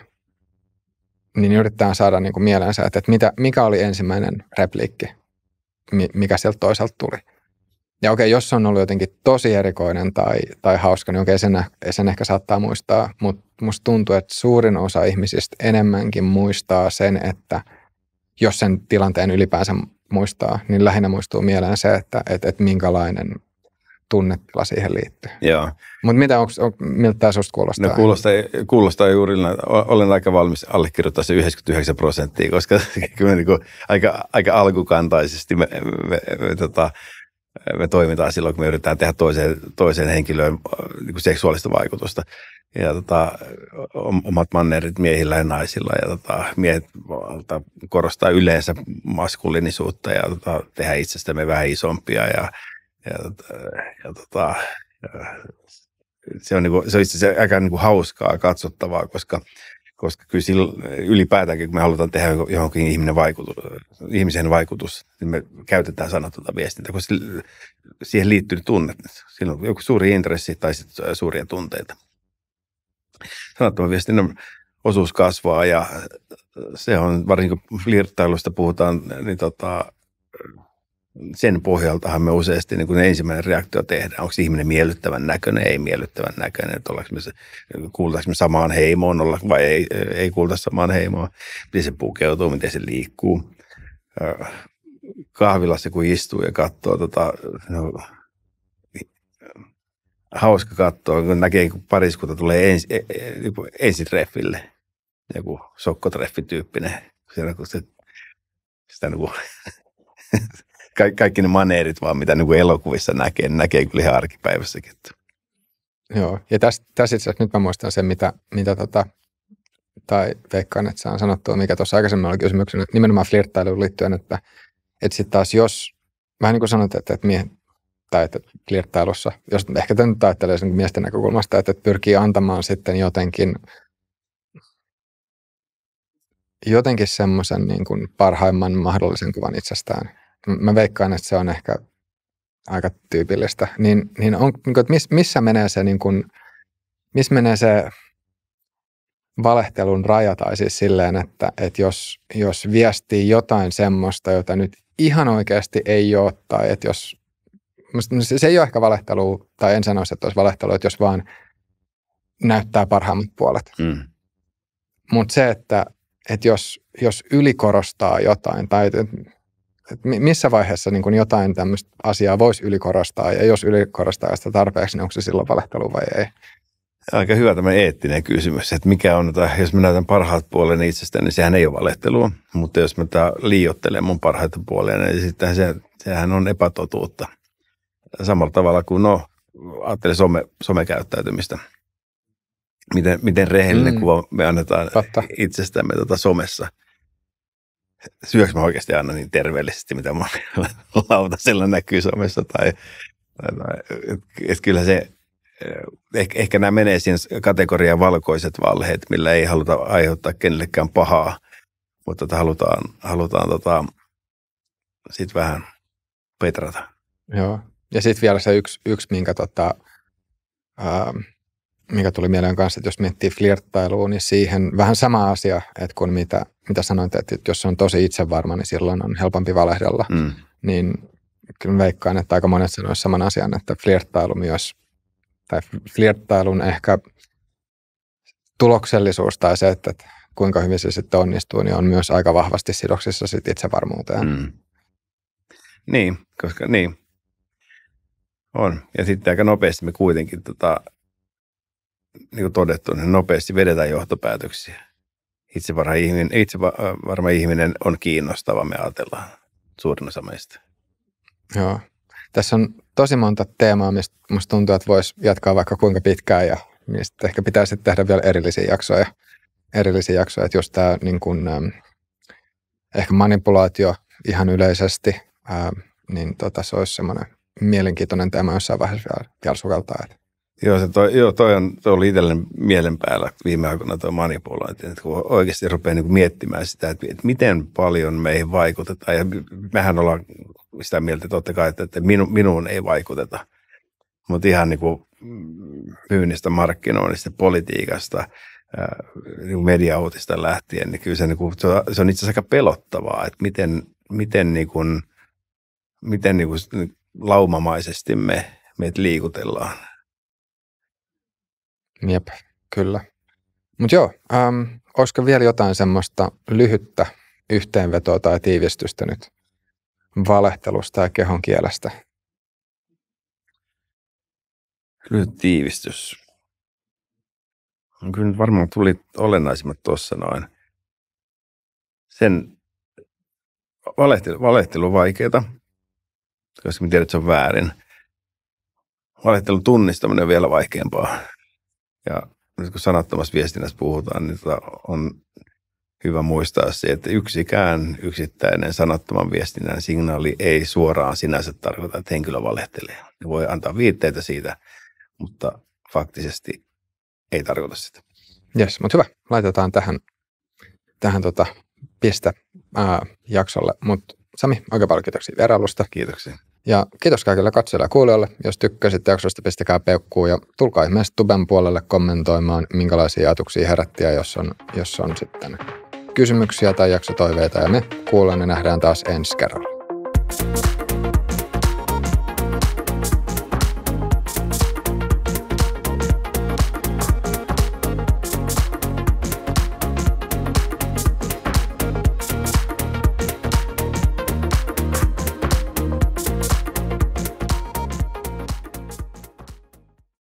niin yrittää saada niin kuin että, että mitä, mikä oli ensimmäinen repliikki, mikä sieltä toiselta tuli. Ja okei, jos se on ollut jotenkin tosi erikoinen tai, tai hauska, niin okei, sen, sen ehkä saattaa muistaa, mutta musta tuntuu, että suurin osa ihmisistä enemmänkin muistaa sen, että jos sen tilanteen ylipäänsä muistaa, niin lähinnä muistuu mieleen se, että et, et minkälainen tunnetila siihen liittyy. Joo. Mutta mitä, onks, on, miltä tämä sinusta kuulostaa? No kuulostaa, kuulostaa juuri, olen aika valmis allekirjoittaa se 99 prosenttia, koska [LAUGHS] kyllä niin kuin, aika, aika alkukantaisesti me, me, me, me tota, me toimitaan silloin, kun me yritetään tehdä toiseen, toiseen henkilöön äh, niin kuin seksuaalista vaikutusta. Ja tota, omat mannerit miehillä ja naisilla ja tota, miehet tota, korostaa yleensä maskuliinisuutta ja tota, tehdä itsestämme vähän isompia ja, ja, tota, ja, tota, ja se on, niin kuin, se on itse asiassa aika niin kuin hauskaa katsottavaa, koska – koska kyllä sillä, ylipäätäänkin, kun me halutaan tehdä johonkin ihminen vaikutus, ihmisen vaikutus, niin me käytetään sanatonta viestintää, koska siihen liittyy tunne. Sillä on joku suuri intressi tai suuria tunteita. Sanattoman viestinnän osuus kasvaa ja se on, varsinkin kun flirttailusta puhutaan, niin tota, sen pohjaltahan me useasti niin kun ensimmäinen reaktio tehdään. Onko ihminen miellyttävän näköinen, ei miellyttävän näköinen, että me, kuultaanko me samaan heimoon olla, vai ei, ei kuulta samaan heimoon, miten se pukeutuu, miten se liikkuu. Kahvilassa kun istuu ja katsoo tota, no, hauska katsoa, kun näkee, kun pariskunta tulee e-, e-, niin ensi, treffille, joku sokkotreffityyppinen, siellä kun se, sitä niin kuin, [LAUGHS] Ka- kaikki ne maneerit vaan, mitä niin kuin elokuvissa näkee, niin näkee kyllä ihan arkipäivässäkin. Joo, ja tässä, täs itse asiassa nyt mä muistan sen, mitä, mitä tota, tai veikkaan, että saan sanottua, mikä tuossa aikaisemmin oli kysymyksenä, nimenomaan flirttailuun liittyen, että, että sitten taas jos, vähän niin kuin sanot, että, että miehen, tai että flirttailussa, jos ehkä tämän nyt ajattelee sen miesten näkökulmasta, että, että pyrkii antamaan sitten jotenkin jotenkin semmoisen niin kuin parhaimman mahdollisen kuvan itsestään mä veikkaan, että se on ehkä aika tyypillistä, niin, niin on, niin kuin, että miss, missä menee se, niin kuin, missä menee se valehtelun raja, tai siis silleen, että, että jos, jos viestii jotain semmoista, jota nyt ihan oikeasti ei ole, tai että jos, se, ei ole ehkä valehtelu, tai en sanoisi, että olisi valehtelu, että jos vaan näyttää parhaimmat puolet. Mm. Mutta se, että, että jos, jos ylikorostaa jotain, tai että että missä vaiheessa niin kuin jotain tämmöistä asiaa voisi ylikorostaa, ja jos ylikorostaa sitä tarpeeksi, niin onko se silloin valehtelu vai ei? Aika hyvä tämä eettinen kysymys, että mikä on, että jos mä näytän parhaat puoleni itsestäni, niin sehän ei ole valehtelua, mutta jos mä liiottelen mun parhaita puolia, niin sitten se, sehän on epätotuutta. Samalla tavalla kuin, no, ajattelen some, somekäyttäytymistä. Miten, miten rehellinen mm. kuva me annetaan Totta. itsestämme tuota somessa – syöks mä oikeasti aina niin terveellisesti, mitä monella [LAUGHS] lautasella näkyy somessa tai, tai, tai et, et kyllä se, eh, ehkä, ehkä nämä menee siihen kategoriaan valkoiset valheet, millä ei haluta aiheuttaa kenellekään pahaa, mutta että halutaan, halutaan tota, sit vähän petrata. Joo, ja sitten vielä se yksi, yksi minkä, tota, ää, ähm, mikä tuli mieleen kanssa, että jos miettii flirttailua, niin siihen vähän sama asia, että kun mitä – mitä sanoit, että jos se on tosi itsevarma, niin silloin on helpompi valehdella. Mm. Niin kyllä veikkaan, että aika monet sanoisivat saman asian, että flirttailu myös, tai flirttailun ehkä tuloksellisuus tai se, että kuinka hyvin se sitten onnistuu, niin on myös aika vahvasti sidoksissa sit itsevarmuuteen. Mm. Niin, koska niin. On. Ja sitten aika nopeasti me kuitenkin, tota, niin kuin todettu, niin nopeasti vedetään johtopäätöksiä itse, varma ihminen, itse varma ihminen on kiinnostava, me ajatellaan suurin osa meistä. Joo. Tässä on tosi monta teemaa, mistä musta tuntuu, että voisi jatkaa vaikka kuinka pitkään ja mistä ehkä pitäisi tehdä vielä erillisiä jaksoja. Erillisiä jaksoja, että jos tämä niin kun, ähm, ehkä manipulaatio ihan yleisesti, ähm, niin tota, se olisi semmoinen mielenkiintoinen teema jossain vaiheessa vielä, vielä sukeltaa. Että Joo, se toi, joo, toi, on, toi oli itselleni mielen päällä viime aikoina tuo manipulointi, että kun oikeasti rupeaa niin miettimään sitä, että, että miten paljon meihin vaikutetaan. Ja mehän ollaan sitä mieltä totta kai, että, että minu, minuun ei vaikuteta. Mutta ihan niin kuin myynnistä, mm, markkinoinnista, politiikasta, niin mediauutista lähtien, niin kyllä se, niin kuin, se on itse asiassa aika pelottavaa, että miten, miten, niin kuin, miten niin kuin laumamaisesti me, meitä liikutellaan Jep, kyllä. Mutta joo, äm, olisiko vielä jotain semmoista lyhyttä yhteenvetoa tai tiivistystä nyt valehtelusta ja kehon kielestä? Lyhyt tiivistys. Kyllä nyt varmaan tuli olennaisimmat tuossa noin. Sen valehtelu, valehtelu on vaikeaa, koska me tiedät, että se on väärin. Valehtelun tunnistaminen on vielä vaikeampaa ja nyt kun sanattomassa viestinnässä puhutaan, niin tota, on hyvä muistaa se, että yksikään yksittäinen sanattoman viestinnän signaali ei suoraan sinänsä tarkoita, että henkilö valehtelee. Ne voi antaa viitteitä siitä, mutta faktisesti ei tarkoita sitä. Jes, mutta hyvä. Laitetaan tähän, tähän tota, piste ää, jaksolle. Mutta Sami, oikein paljon kiitoksia vierailusta. Kiitoksia. Ja kiitos kaikille katsojille ja kuulijoille. Jos tykkäsit jaksosta, pistäkää peukkuu ja tulkaa ihmeessä tuben puolelle kommentoimaan, minkälaisia ajatuksia herätti ja jos on, jos on sitten kysymyksiä tai jaksotoiveita. Ja me kuullaan ja nähdään taas ensi kerralla.